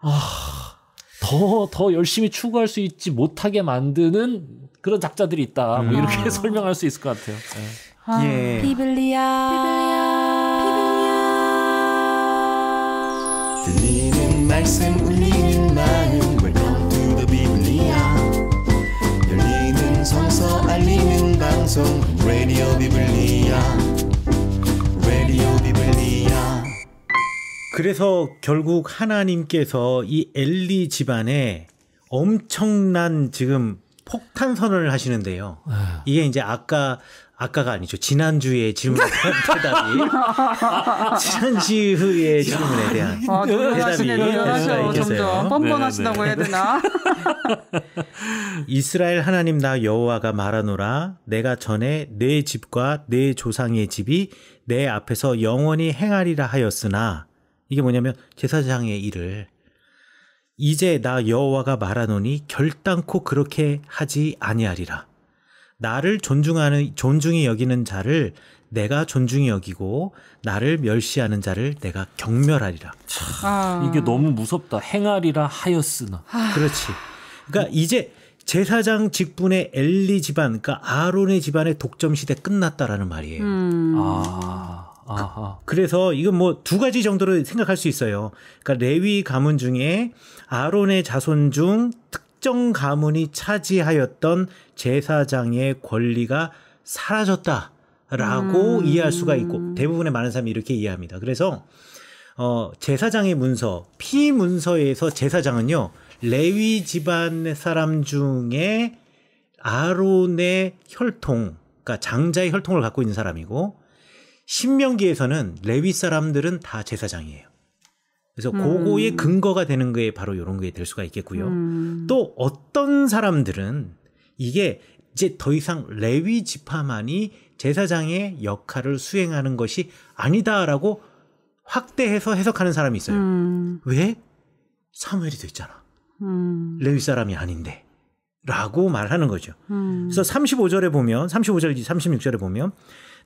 더더 아, 더 열심히 추구할 수 있지 못하게 만드는 그런 작자들이 있다. 뭐 음. 뭐 이렇게 아. 설명할 수 있을 것 같아요. 네. 아. 예. 비블리아. 비블리아. 들리는 말씀 울리는 마음 Welcome to the Biblia 열리는 성서 알리는 방송 Radio Biblia Radio Biblia 그래서 결국 하나님께서 이 엘리 집안에 엄청난 지금 폭탄선을 언 하시는데요. 네. 이게 이제 아까 아까가 아니죠. 지난주에 질문에 대한 대답이 지난주에 질문에 대한 아, 대답이 될수가 있겠어요. 뻔뻔하시다고 네, 네. 해야 되나? 이스라엘 하나님 나 여호와가 말하노라 내가 전에 내 집과 내 조상의 집이 내 앞에서 영원히 행하리라 하였으나 이게 뭐냐면 제사장의 일을 이제 나 여호와가 말하노니 결단코 그렇게 하지 아니하리라. 나를 존중하는 존중이 여기는 자를 내가 존중이 여기고 나를 멸시하는 자를 내가 경멸하리라. 참, 아. 이게 너무 무섭다. 행하리라 하였으나. 아. 그렇지. 그러니까 음. 이제 제사장 직분의 엘리 집안, 그러니까 아론의 집안의 독점 시대 끝났다라는 말이에요. 음. 아. 아 그래서 이건 뭐 두 가지 정도로 생각할 수 있어요. 그러니까 레위 가문 중에 아론의 자손 중 특, 특정 가문이 차지하였던 제사장의 권리가 사라졌다. 라고 음. 이해할 수가 있고 대부분의 많은 사람이 이렇게 이해합니다. 그래서 어 제사장의 문서 피문서에서 제사장은요 레위 집안 사람 중에 아론의 혈통 그러니까 장자의 혈통을 갖고 있는 사람이고 신명기에서는 레위 사람들은 다 제사장이에요. 그래서 고 그거의 음. 근거가 되는 게 바로 이런 게 될 수가 있겠고요. 음. 또 어떤 사람들은 이게 이제 더 이상 레위 지파만이 제사장의 역할을 수행하는 것이 아니다라고 확대해서 해석하는 사람이 있어요. 음. 왜? 사무엘이 됐잖아. 음. 레위 사람이 아닌데. 라고 말하는 거죠. 음. 그래서 35절에 보면, 3 5절 36절에 보면,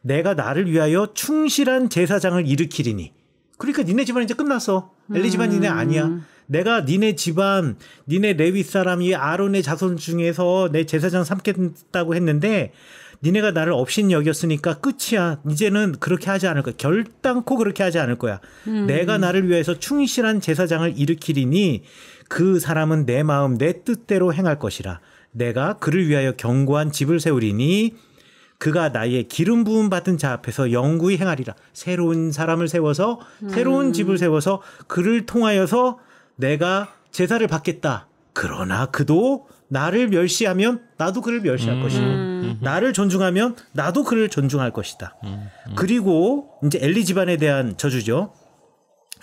내가 나를 위하여 충실한 제사장을 일으키리니, 그러니까 니네 집안 이제 끝났어. 엘리 집안 니네 아니야. 음. 내가 니네 집안, 니네 레위 사람이 아론의 자손 중에서 내 제사장 삼겠다고 했는데, 니네가 나를 업신 여겼으니까 끝이야. 이제는 그렇게 하지 않을 거야. 결단코 그렇게 하지 않을 거야. 음. 내가 나를 위해서 충실한 제사장을 일으키리니 그 사람은 내 마음, 내 뜻대로 행할 것이라. 내가 그를 위하여 견고한 집을 세우리니 그가 나의 기름 부음 받은 자 앞에서 영구히 행하리라. 새로운 사람을 세워서 새로운 음. 집을 세워서 그를 통하여서 내가 제사를 받겠다. 그러나 그도 나를 멸시하면 나도 그를 멸시할 음. 것이고 음. 나를 존중하면 나도 그를 존중할 것이다. 음. 음. 그리고 이제 엘리 집안에 대한 저주죠.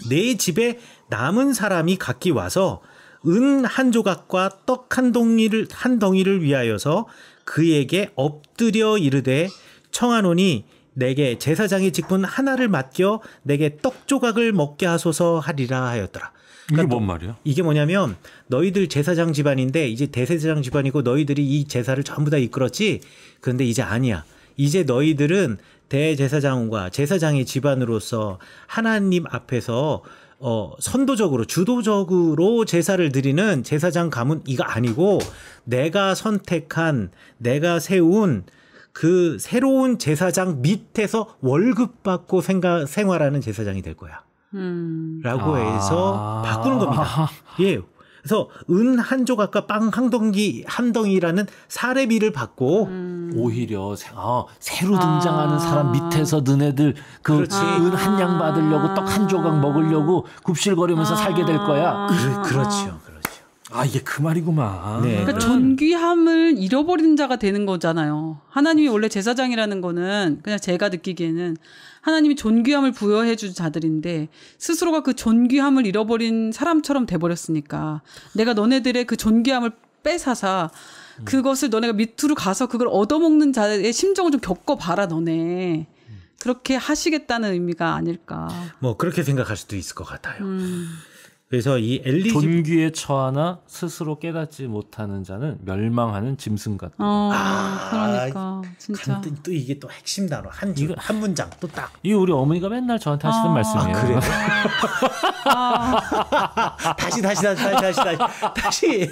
내 집에 남은 사람이 각기 와서 은 한 조각과 떡 한 덩이를 한 덩이를 위하여서 그에게 엎드려 이르되 청하노니 내게 제사장의 직분 하나를 맡겨 내게 떡 조각을 먹게 하소서 하리라 하였더라. 그러니까 이게 뭔 말이야? 이게 뭐냐면 너희들 제사장 집안인데 이제 대제사장 집안이고 너희들이 이 제사를 전부 다 이끌었지. 그런데 이제 아니야. 이제 너희들은 대제사장과 제사장의 집안으로서 하나님 앞에서 어, 선도적으로 주도적으로 제사를 드리는 제사장 가문 이가 아니고 내가 선택한 내가 세운 그 새로운 제사장 밑에서 월급 받고 생각 생활하는 제사장이 될 거야. 음. 라고 해서 아~ 바꾸는 겁니다. 예. 그래서 은 한 조각과 빵 한덩기한 덩이라는 사례비를 받고 음. 오히려 아, 새로 등장하는 아. 사람 밑에서 너네들 그 은 한 양 받으려고 떡 한 조각 아. 먹으려고 굽실거리면서 아. 살게 될 거야. 그, 그렇죠. 아 이게 그 말이구만. 네. 그러니까 그렇죠. 전귀함을 잃어버린 자가 되는 거잖아요. 하나님이 원래 제사장이라는 거는 그냥 제가 느끼기에는 하나님이 존귀함을 부여해 준 자들인데 스스로가 그 존귀함을 잃어버린 사람처럼 돼 버렸으니까 내가 너네들의 그 존귀함을 뺏사서 음. 그것을 너네가 밑으로 가서 그걸 얻어먹는 자의 심정을 좀 겪어봐라 너네 음. 그렇게 하시겠다는 의미가 아닐까 뭐 그렇게 생각할 수도 있을 것 같아요. 음. 그래서 이 엘리지 존귀에 처하나 스스로 깨닫지 못하는 자는 멸망하는 짐승 같다. 어, 아, 그러니까 진짜 간, 또 이게 또 핵심 단어 한, 줄, 이거, 한 문장 또 딱. 이 우리 어머니가 맨날 저한테 하시는 아, 말씀이에요. 아, 그래. 아. 다시 다시 다시 다시 다시 다시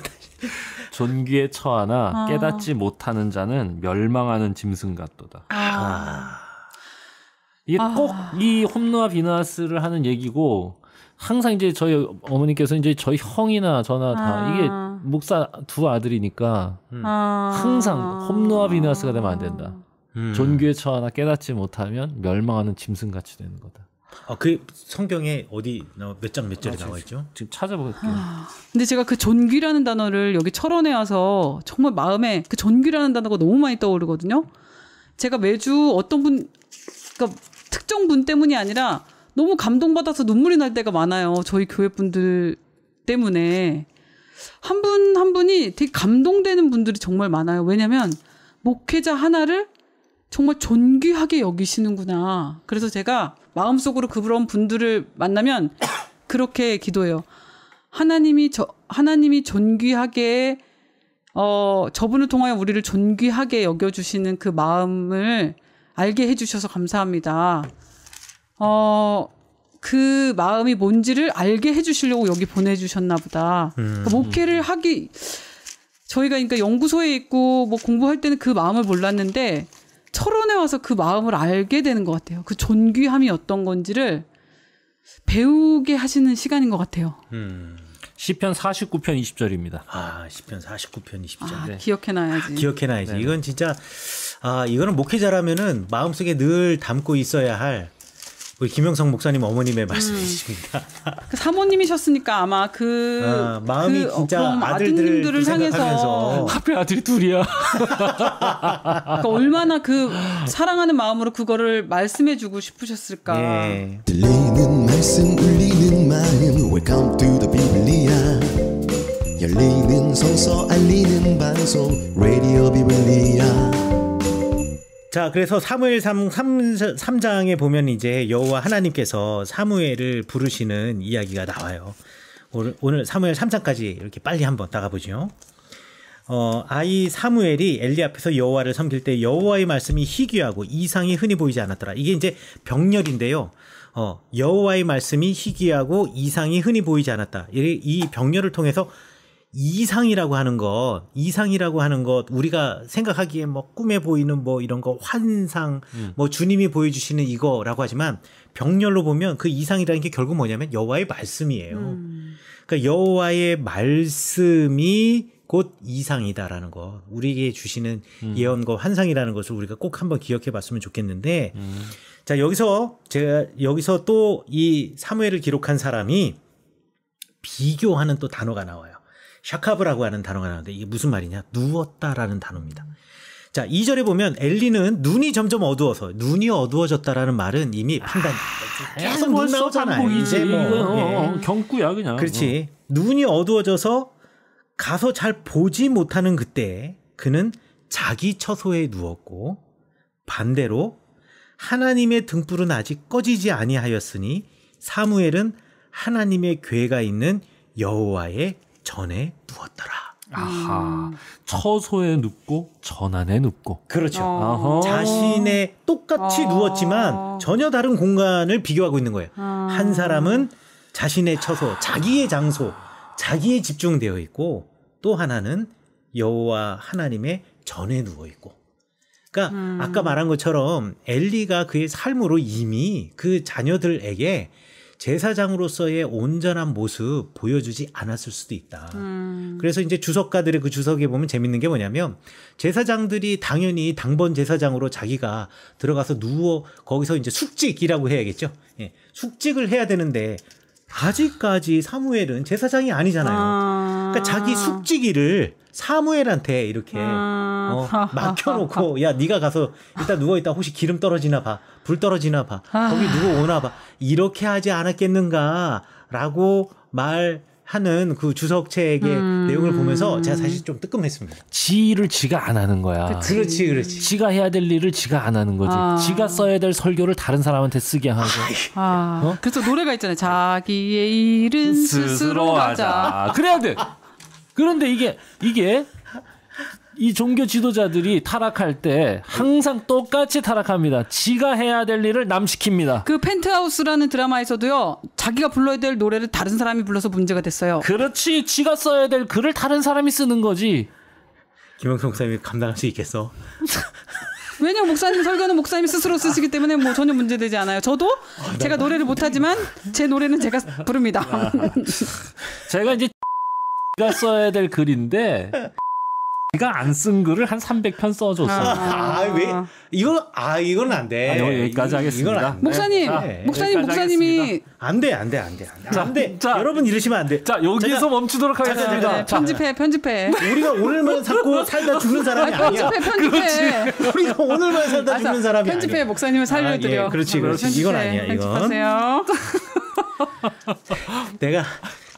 존귀에 처하나 아. 깨닫지 못하는 자는 멸망하는 짐승 같도다. 아. 이게 아. 꼭이 홈노와 비나스를 하는 얘기고 항상 이제 저희 어머니께서 이제 저희 형이나 저나 다 아. 이게 목사 두 아들이니까 음. 아. 항상 홈노아 비나스가 되면 안 된다. 음. 존귀에 처하나 깨닫지 못하면 멸망하는 짐승같이 되는 거다. 아, 그 성경에 어디 몇 장 몇 절에 아, 나와 있죠? 지금 찾아볼게요. 아, 근데 제가 그 존귀라는 단어를 여기 철원에 와서 정말 마음에 그 존귀라는 단어가 너무 많이 떠오르거든요. 제가 매주 어떤 분, 그러니까 특정 분 때문이 아니라 너무 감동받아서 눈물이 날 때가 많아요. 저희 교회 분들 때문에 한 분 한 분이 되게 감동되는 분들이 정말 많아요. 왜냐면 목회자 하나를 정말 존귀하게 여기시는구나. 그래서 제가 마음속으로 그런 분들을 만나면 그렇게 기도해요. 하나님이 저 하나님이 존귀하게 어 저분을 통하여 우리를 존귀하게 여겨 주시는 그 마음을 알게 해 주셔서 감사합니다. 어, 그 마음이 뭔지를 알게 해주시려고 여기 보내주셨나 보다. 그러니까 음. 목회를 하기, 저희가 그러니까 연구소에 있고 뭐 공부할 때는 그 마음을 몰랐는데 철원에 와서 그 마음을 알게 되는 것 같아요. 그 존귀함이 어떤 건지를 배우게 하시는 시간인 것 같아요. 음. 시편 49편 20절입니다. 아, 시편 49편 20절. 아, 네. 기억해 놔야지. 아, 기억해 놔야지. 네. 이건 진짜 아, 이거는 목회자라면은 마음속에 늘 담고 있어야 할 우리 김영성 목사님 어머님의 음. 말씀이십니다. 음. 사모님이셨으니까 아마 그 아, 그 마음이 어, 그, 진짜 어, 아들들을 향해서 하필 아들이 둘이야. 그러니까 얼마나 그 사랑하는 마음으로 그거를 말씀해주고 싶으셨을까. 예. 들리는 말씀 울리는 마음 Welcome to the Biblia 열리는 성서 알리는 방송 Radio Biblia 자, 그래서 사무엘상 3장에 보면 이제 여호와 하나님께서 사무엘을 부르시는 이야기가 나와요. 오늘, 오늘 사무엘 3장까지 이렇게 빨리 한번 나가보죠. 어, 아이 사무엘이 엘리 앞에서 여호와를 섬길 때 여호와의 말씀이 희귀하고 이상이 흔히 보이지 않았더라. 이게 이제 병렬인데요. 어, 여호와의 말씀이 희귀하고 이상이 흔히 보이지 않았다. 이 병렬을 통해서 이상이라고 하는 것, 이상이라고 하는 것, 우리가 생각하기에 뭐 꿈에 보이는 뭐 이런 거, 환상, 음. 뭐 주님이 보여주시는 이거라고 하지만 병렬로 보면 그 이상이라는 게 결국 뭐냐면 여호와의 말씀이에요. 음. 그러니까 여호와의 말씀이 곧 이상이다라는 거, 우리에게 주시는 음. 예언과 환상이라는 것을 우리가 꼭 한번 기억해봤으면 좋겠는데, 음. 자 여기서 제가 여기서 또 이 사무엘을 기록한 사람이 비교하는 또 단어가 나와요. 샤카브라고 하는 단어가 나오는데 이게 무슨 말이냐? 누웠다라는 단어입니다. 자, 2절에 보면 엘리는 눈이 점점 어두워서 눈이 어두워졌다라는 말은 이미 아, 판단 아, 계속 눈 나오잖아요. 이제 뭐 어, 예. 어, 경구야 그냥. 그렇지. 어. 눈이 어두워져서 가서 잘 보지 못하는 그때 그는 자기 처소에 누웠고 반대로 하나님의 등불은 아직 꺼지지 아니하였으니 사무엘은 하나님의 괴가 있는 여호와의 전에 누웠더라. 아하. 처소에 눕고 전안에 눕고. 그렇죠. 아 자신의 똑같이 아 누웠지만 전혀 다른 공간을 비교하고 있는 거예요. 아한 사람은 자신의 처소, 자기의 장소, 자기에 집중되어 있고 또 하나는 여호와 하나님의 전에 누워 있고. 그니까 음. 아까 말한 것처럼 엘리가 그의 삶으로 이미 그 자녀들에게 제사장으로서의 온전한 모습 보여주지 않았을 수도 있다. 음. 그래서 이제 주석가들의 그 주석에 보면 재밌는 게 뭐냐면 제사장들이 당연히 당번 제사장으로 자기가 들어가서 누워 거기서 이제 숙직이라고 해야겠죠. 예. 숙직을 해야 되는데 아직까지 사무엘은 제사장이 아니잖아요. 아. 그러니까 자기 숙직일을 사무엘한테 이렇게 음... 어, 맡겨놓고 야 네가 가서 일단 누워 있다 혹시 기름 떨어지나 봐, 불 떨어지나 봐, 아. 거기 누구 오나 봐 이렇게 하지 않았겠는가라고 말. 하는 그 주석책의 음... 내용을 보면서 제가 사실 좀 뜨끔했습니다. 지를 지가 안 하는 거야. 그치. 그렇지, 그렇지. 지가 해야 될 일을 지가 안 하는 거지. 아... 지가 써야 될 설교를 다른 사람한테 쓰게 하고. 아... 어? 그래서 노래가 있잖아요. 자기의 일은 스스로, 스스로 하자. 하자. 그래야 돼. 그런데 이게 이게 이 종교 지도자들이 타락할 때 항상 똑같이 타락합니다. 지가 해야 될 일을 남 시킵니다. 그 펜트하우스라는 드라마에서도요. 자기가 불러야 될 노래를 다른 사람이 불러서 문제가 됐어요. 그렇지. 지가 써야 될 글을 다른 사람이 쓰는 거지. 김영수 목사님이 감당할 수 있겠어? 왜냐면 목사님 설교는 목사님이 스스로 쓰시기 때문에 뭐 전혀 문제되지 않아요. 저도 어, 제가 노래를 못하지만 제 노래는 제가 부릅니다. 제가 이제 가 써야 될 글인데 제가 안 쓴 글을 한 300편 써줬어요. 아, 아, 아, 아. 이거, 아, 아 이건 안 돼. 아, 여기까지 하겠습니다. 이건 안 목사님, 네, 목사님, 여 목사님이 안 돼, 안 돼, 안 돼. 안 돼. 자, 여러분 이러시면 안 돼. 자, 여기서 제가- 멈추도록 하겠습니다. 잠깐, 잠깐, 자, 편집해, 편집해. 우리가 오늘만 살고 살다 죽는 사람이 아, 니야 편집해, 편집해. 우리가 오늘만 살다 죽는 사람이 편집해, 목사님을 살려드려. 아, 예, 그렇지, 그렇지. 이건 아니야, 이건. 편집하세요. 내가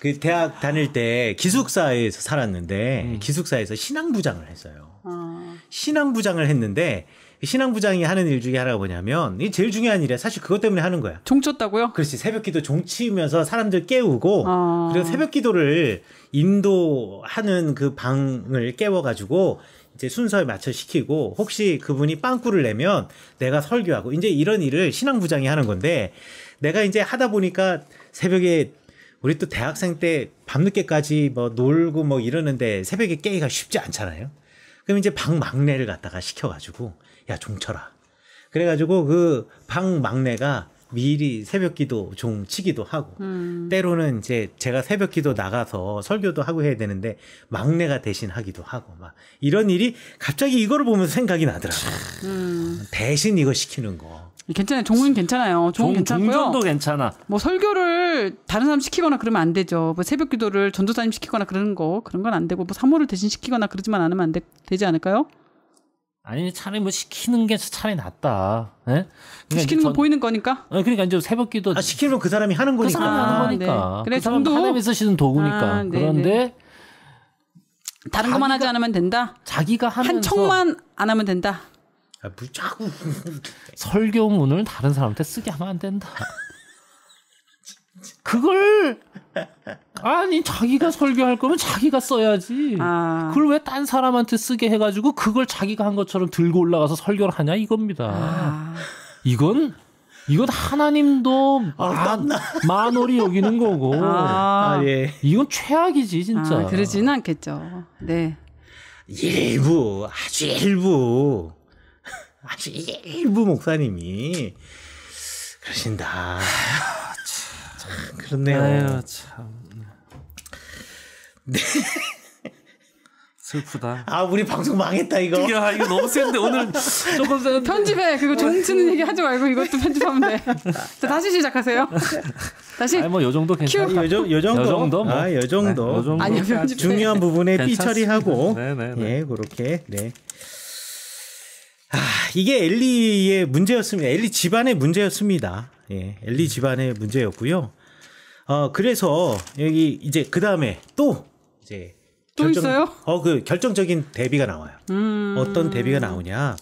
그 대학 다닐 때 기숙사에서 살았는데 음. 기숙사에서 신앙부장을 했어요. 아. 신앙부장을 했는데 신앙부장이 하는 일 중에 하나가 뭐냐면 이 제일 중요한 일이야. 사실 그것 때문에 하는 거야. 종 쳤다고요? 그렇지. 새벽기도 종치면서 사람들 깨우고 아. 그리고 새벽기도를 인도하는 그 방을 깨워가지고 이제 순서에 맞춰 시키고 혹시 그분이 빵꾸를 내면 내가 설교하고 이제 이런 일을 신앙부장이 하는 건데 내가 이제 하다 보니까 새벽에 우리 또 대학생 때 밤늦게까지 뭐 놀고 뭐 이러는데 새벽에 깨기가 쉽지 않잖아요. 그럼 이제 방 막내를 갖다가 시켜가지고 야 종쳐라. 그래가지고 그 방 막내가 미리 새벽기도 종 치기도 하고 음. 때로는 이제 제가 새벽기도 나가서 설교도 하고 해야 되는데 막내가 대신 하기도 하고 막 이런 일이 갑자기 이거를 보면서 생각이 나더라고. 음. 대신 이거 시키는 거. 괜찮아요. 종은 괜찮아요. 종은 괜찮고요. 종전도 괜찮아. 뭐 설교를 다른 사람 시키거나 그러면 안 되죠. 뭐 새벽 기도를 전도사님 시키거나 그런 거 그런 건 안 되고 뭐 사모를 대신 시키거나 그러지만 않으면 안 되, 되지 않을까요? 아니 차라리 뭐 시키는 게 차라리 낫다. 예? 그러니까 시키는 전, 보이는 거니까. 아 그러니까 이제 새벽 기도 아, 시키면 그 사람이 하는 거니까. 그 사람이 하는 아, 거니까. 네. 그래, 그 사람 정도... 하나님이 쓰시는 도구니까. 아, 네, 네. 그런데 다른 것만 하지 않으면 된다. 자기가 하면서 한 척만 안 하면 된다. 아, 뭐 자꾸 설교문을 다른 사람한테 쓰게 하면 안 된다. 그걸 아니 자기가 설교할 거면 자기가 써야지. 아. 그걸 왜 딴 사람한테 쓰게 해가지고 그걸 자기가 한 것처럼 들고 올라가서 설교를 하냐 이겁니다. 아. 이건 이건 하나님도 아, 만월이 여기는 거고. 아. 아, 예. 이건 최악이지 진짜. 아, 그러지는 않겠죠. 네. 일부 아주 일부 아주 일부 목사님이 그러신다. 참, 그렇네요. 아유, 참. 네. 슬프다. 아, 우리 방송 망했다, 이거. 야, 이거 너무 센데, 오늘 조금 더. 편집해. 그리 종치는 얘기 하지 말고 이것도 편집하면 돼. 자, 다시 시작하세요. 다시. 아 뭐, 요 정도 괜찮아요. 요, 요 정도. 요 정도. 뭐. 아, 요 정도. 네, 요 정도. 아니요, 중요한 부분에 삐 처리하고. 네네. 네, 네, 네. 예, 그렇게. 네. 아, 이게 엘리의 문제였습니다. 엘리 집안의 문제였습니다. 예, 엘리 집안의 문제였고요. 어, 그래서 여기 이제 그 다음에 또 이제 또 결정, 있어요? 어, 그 결정적인 대비가 나와요. 음... 어떤 대비가 나오냐?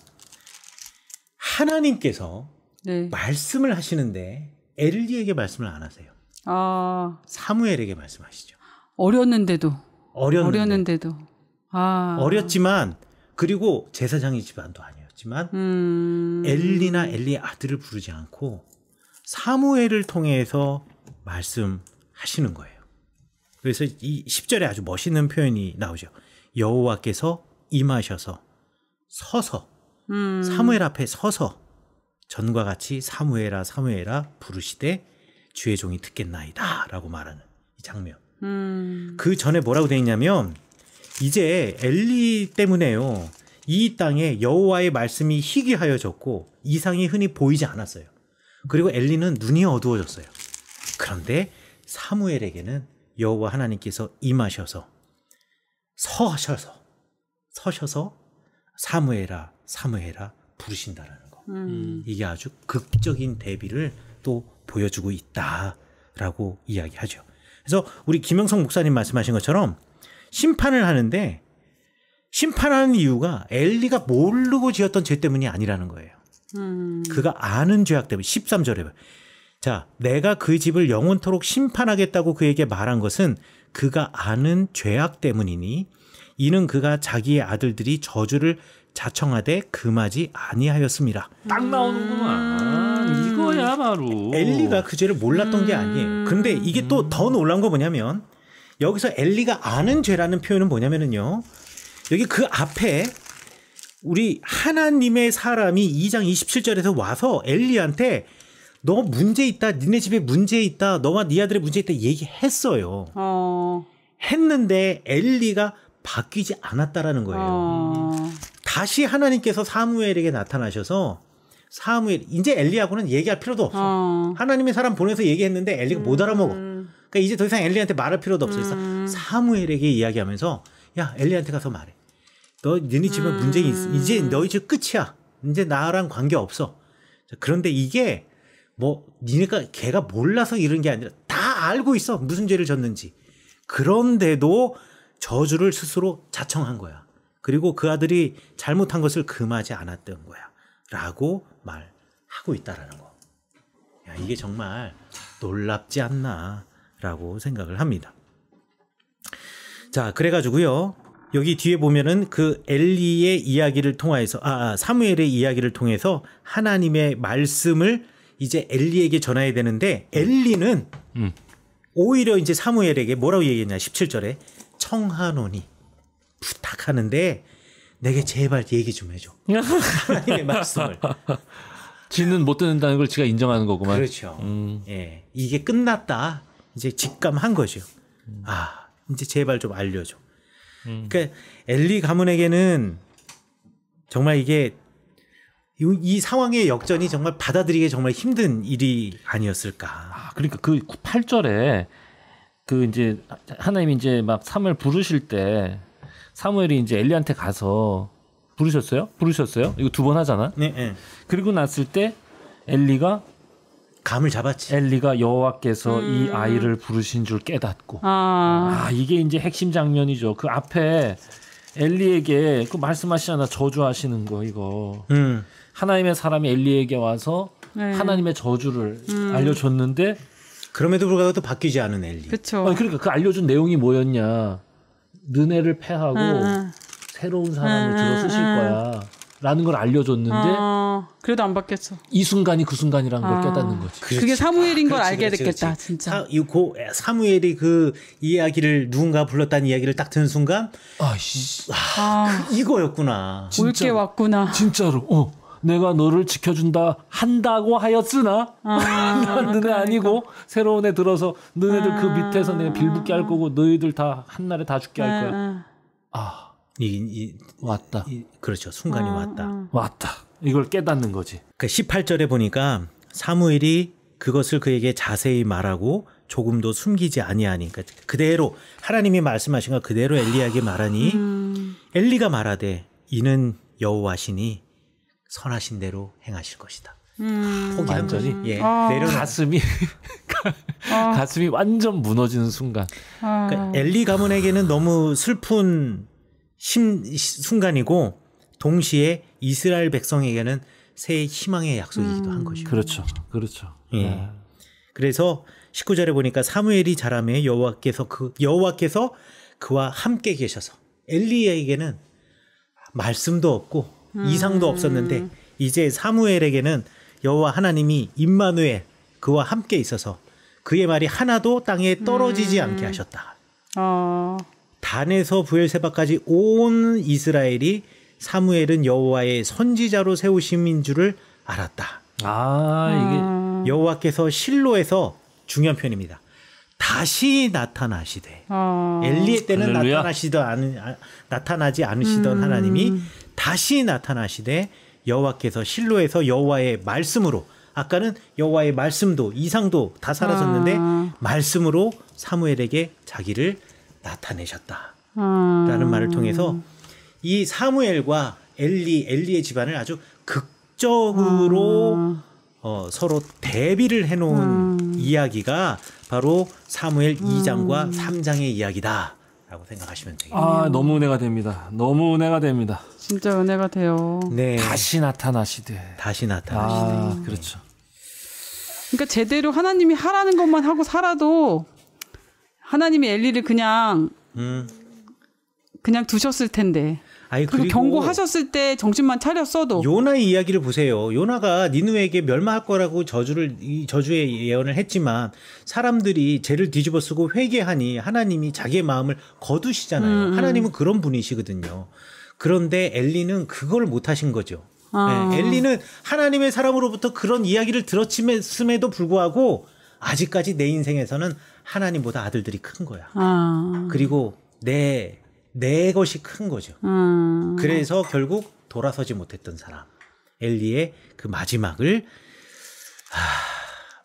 하나님께서 네. 말씀을 하시는데 엘리에게 말씀을 안 하세요. 아... 사무엘에게 말씀하시죠. 어렸는데도. 어렸는데. 어렸는데도. 아... 어렸지만 그리고 제사장의 집안도 아니에요. 같지만 음... 엘리나 엘리의 아들을 부르지 않고 사무엘을 통해서 말씀하시는 거예요. 그래서 이 10절에 아주 멋있는 표현이 나오죠. 여호와께서 임하셔서 서서 음... 사무엘 앞에 서서 전과 같이 사무엘아 사무엘아 부르시되 주의 종이 듣겠나이다라고 말하는 이 장면. 음... 그 전에 뭐라고 돼 있냐면 이제 엘리 때문에요. 이 땅에 여호와의 말씀이 희귀하여졌고 이상이 흔히 보이지 않았어요. 그리고 엘리는 눈이 어두워졌어요. 그런데 사무엘에게는 여호와 하나님께서 임하셔서 서셔서 서셔서 사무엘아 사무엘아 부르신다라는 거. 음. 이게 아주 극적인 대비를 또 보여주고 있다라고 이야기하죠. 그래서 우리 김영성 목사님 말씀하신 것처럼 심판을 하는데 심판하는 이유가 엘리가 모르고 지었던 죄 때문이 아니라는 거예요. 음. 그가 아는 죄악 때문에 13절에 봐요. 자, 내가 그 집을 영원토록 심판하겠다고 그에게 말한 것은 그가 아는 죄악 때문이니 이는 그가 자기의 아들들이 저주를 자청하되 금하지 아니하였습니다. 딱 나오는구만. 음. 이거야바로 엘리가 그 죄를 몰랐던 음. 게 아니에요. 음. 근데 이게 또 더 놀란 거 뭐냐면 여기서 엘리가 아는 죄라는 표현은 뭐냐면요 여기 그 앞에 우리 하나님의 사람이 2장 27절에서 와서 엘리한테 너 문제 있다, 니네 집에 문제 있다, 너와 네 아들의 문제 있다 얘기했어요. 어... 했는데 엘리가 바뀌지 않았다라는 거예요. 어... 다시 하나님께서 사무엘에게 나타나셔서 사무엘 이제 엘리하고는 얘기할 필요도 없어. 어... 하나님의 사람 보내서 얘기했는데 엘리가 음... 못 알아먹어. 음. 그러니까 이제 더 이상 엘리한테 말할 필요도 없어. 음... 사무엘에게 이야기하면서 야 엘리한테 가서 말해. 너 너희 집에 음. 문제가 있어. 이제 너희 집 끝이야. 이제 나랑 관계 없어. 그런데 이게 뭐 니네가 걔가 몰라서 이런 게 아니라 다 알고 있어. 무슨 죄를 졌는지. 그런데도 저주를 스스로 자청한 거야. 그리고 그 아들이 잘못한 것을 금하지 않았던 거야. 라고 말하고 있다라는 거. 야, 이게 정말 놀랍지 않나. 라고 생각을 합니다. 자, 그래가지고요. 여기 뒤에 보면은 그 엘리의 이야기를 통해서 아, 아 사무엘의 이야기를 통해서 하나님의 말씀을 이제 엘리에게 전해야 되는데 엘리는 음. 오히려 이제 사무엘에게 뭐라고 얘기했냐 17절에 청하노니 부탁하는데 내게 제발 얘기 좀 해줘 하나님의 말씀을 지는 못 듣는다는 걸 지가 인정하는 거구만 그렇죠 음. 예 이게 끝났다 이제 직감한 거죠 아 이제 제발 좀 알려줘 음. 그러니까 엘리 가문에게는 정말 이게 이, 이, 상황의 역전이 정말 받아들이기 정말 힘든 일이 아니었을까. 아, 그러니까 그 8절에 그 이제 하나님이 이제 막 사무엘 부르실 때 사무엘이 이제 엘리한테 가서 부르셨어요? 부르셨어요? 이거 두 번 하잖아. 네, 네. 그리고 났을 때 엘리가 감을 잡았지. 엘리가 여호와께서 음. 이 아이를 부르신 줄 깨닫고. 아. 아. 이게 이제 핵심 장면이죠. 그 앞에 엘리에게 그 말씀하시잖아 저주하시는 거 이거. 음. 하나님의 사람이 엘리에게 와서 네. 하나님의 저주를 음. 알려줬는데. 그럼에도 불구하고 또 바뀌지 않은 엘리. 그렇 그러니까 그 알려준 내용이 뭐였냐. 너네를 패하고 음, 음. 새로운 사람을 들어 쓰실 음, 거야. 라는 걸 알려줬는데 아, 그래도 안 받겠어. 이 순간이 그 순간이라는 아, 걸 깨닫는 거지. 그렇지. 그게 사무엘인 아, 걸 그렇지, 알게 그렇지, 됐겠다, 진짜. 사, 이 고, 사무엘이 그 이야기를 누군가 불렀다는 이야기를 딱 듣는 순간 아씨, 아, 아, 그, 이거였구나. 올게 왔구나. 진짜로. 어. 내가 너를 지켜준다 한다고 하였으나 아, 난 너네 그러니까. 아니고 새로운 애 들어서 너네들 그 아. 밑에서 내가 빌붙게 할 거고 너희들 다 한날에 다 죽게 할 네, 거야. 네. 아. 이, 이 왔다. 이, 그렇죠. 순간이 아, 왔다. 아. 왔다. 이걸 깨닫는 거지. 그 18절에 보니까 사무엘이 그것을 그에게 자세히 말하고 조금도 숨기지 아니하니 까그대로 그러니까 하나님이 말씀하신 것 그대로 엘리에게 말하니 음. 엘리가 말하되 이는 여호와시니 선하신 대로 행하실 것이다. 음. 완전히 예, 아. 내려 가슴이 아. 가슴이 완전 무너지는 순간. 아. 그러니까 엘리 가문에게는 너무 슬픈 심, 순간이고 동시에 이스라엘 백성에게는 새 희망의 약속이기도 음. 한 것이죠. 그렇죠. 그렇죠. 예. 네. 그래서 19절에 보니까 사무엘이 자라매 여호와께서 그 여호와께서 그와 함께 계셔서 엘리야에게는 말씀도 없고 음. 이상도 없었는데 이제 사무엘에게는 여호와 하나님이 임마누엘 그와 함께 있어서 그의 말이 하나도 땅에 떨어지지 음. 않게 하셨다. 어. 단에서 부엘세바까지 온 이스라엘이 사무엘은 여호와의 선지자로 세우신 줄을 알았다. 아, 아, 이게 여호와께서 실로에서 중요한 표현입니다. 다시 나타나시되 아. 엘리의 때는 할렐루야. 나타나시던 않, 아, 나타나지 않으시던 음. 하나님이 다시 나타나시되 여호와께서 실로에서 여호와의 말씀으로 아까는 여호와의 말씀도 이상도 다 사라졌는데 아. 말씀으로 사무엘에게 자기를 나타내셨다. 아. 라는 아. 말을 통해서 이 사무엘과 엘리, 엘리의 집안을 아주 극적으로 아. 어, 서로 대비를 해놓은 음. 이야기가 바로 사무엘 음. 2장과 3장의 이야기다. 라고 생각하시면 되겠네요. 아, 너무 은혜가 됩니다. 너무 은혜가 됩니다. 진짜 은혜가 돼요. 네. 다시 나타나시되. 다시 나타나시되. 아, 그렇죠. 그러니까 제대로 하나님이 하라는 것만 하고 살아도 하나님이 엘리를 그냥 음. 그냥 두셨을 텐데. 아니, 그리고, 경고하셨을 때 정신만 차렸어도 요나의 이야기를 보세요. 요나가 니누에게 멸망할 거라고 저주를 이 저주의 예언을 했지만 사람들이 죄를 뒤집어쓰고 회개하니 하나님이 자기의 마음을 거두시잖아요. 음, 음, 하나님은 그런 분이시거든요. 그런데 엘리는 그걸 못 하신 거죠. 아. 네, 엘리는 하나님의 사람으로부터 그런 이야기를 들었음에도 불구하고 아직까지 내 인생에서는 하나님보다 아들들이 큰 거야. 아. 그리고 내, 내 것이 큰 거죠. 아. 그래서 결국 돌아서지 못했던 사람. 엘리의 그 마지막을, 하,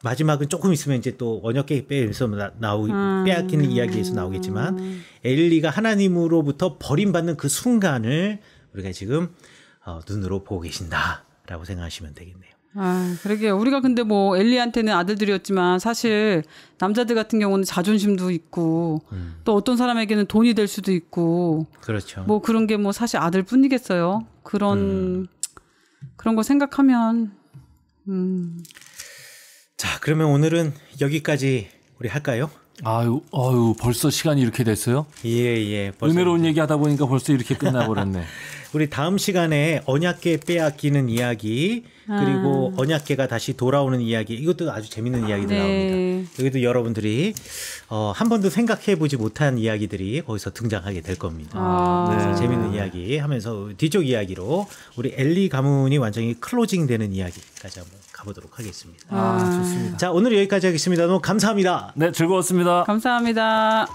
마지막은 조금 있으면 이제 또 언약계 빼서 나오, 아. 빼앗기는 이야기에서 나오겠지만, 음. 엘리가 하나님으로부터 버림받는 그 순간을 우리가 지금 어, 눈으로 보고 계신다라고 생각하시면 되겠네요. 아, 그러게 우리가 근데 뭐 엘리한테는 아들들이었지만 사실 남자들 같은 경우는 자존심도 있고 음. 또 어떤 사람에게는 돈이 될 수도 있고 그렇죠. 뭐 그런 게 뭐 사실 아들뿐이겠어요. 그런 음. 그런 거 생각하면 음. 자, 그러면 오늘은 여기까지 우리 할까요? 아유, 아유, 벌써 시간이 이렇게 됐어요? 예, 예. 의혜로운 얘기 하다 보니까 벌써 이렇게 끝나버렸네. 우리 다음 시간에 언약계 빼앗기는 이야기 그리고 아. 언약계가 다시 돌아오는 이야기 이것도 아주 재밌는 이야기도 네. 나옵니다. 여기도 여러분들이 어, 한 번도 생각해 보지 못한 이야기들이 거기서 등장하게 될 겁니다. 아. 네. 재밌는 이야기 하면서 뒤쪽 이야기로 우리 엘리 가문이 완전히 클로징되는 이야기까지 한번 가보도록 하겠습니다. 아, 좋습니다. 자 오늘 여기까지 하겠습니다. 너무 감사합니다. 네 즐거웠습니다. 감사합니다.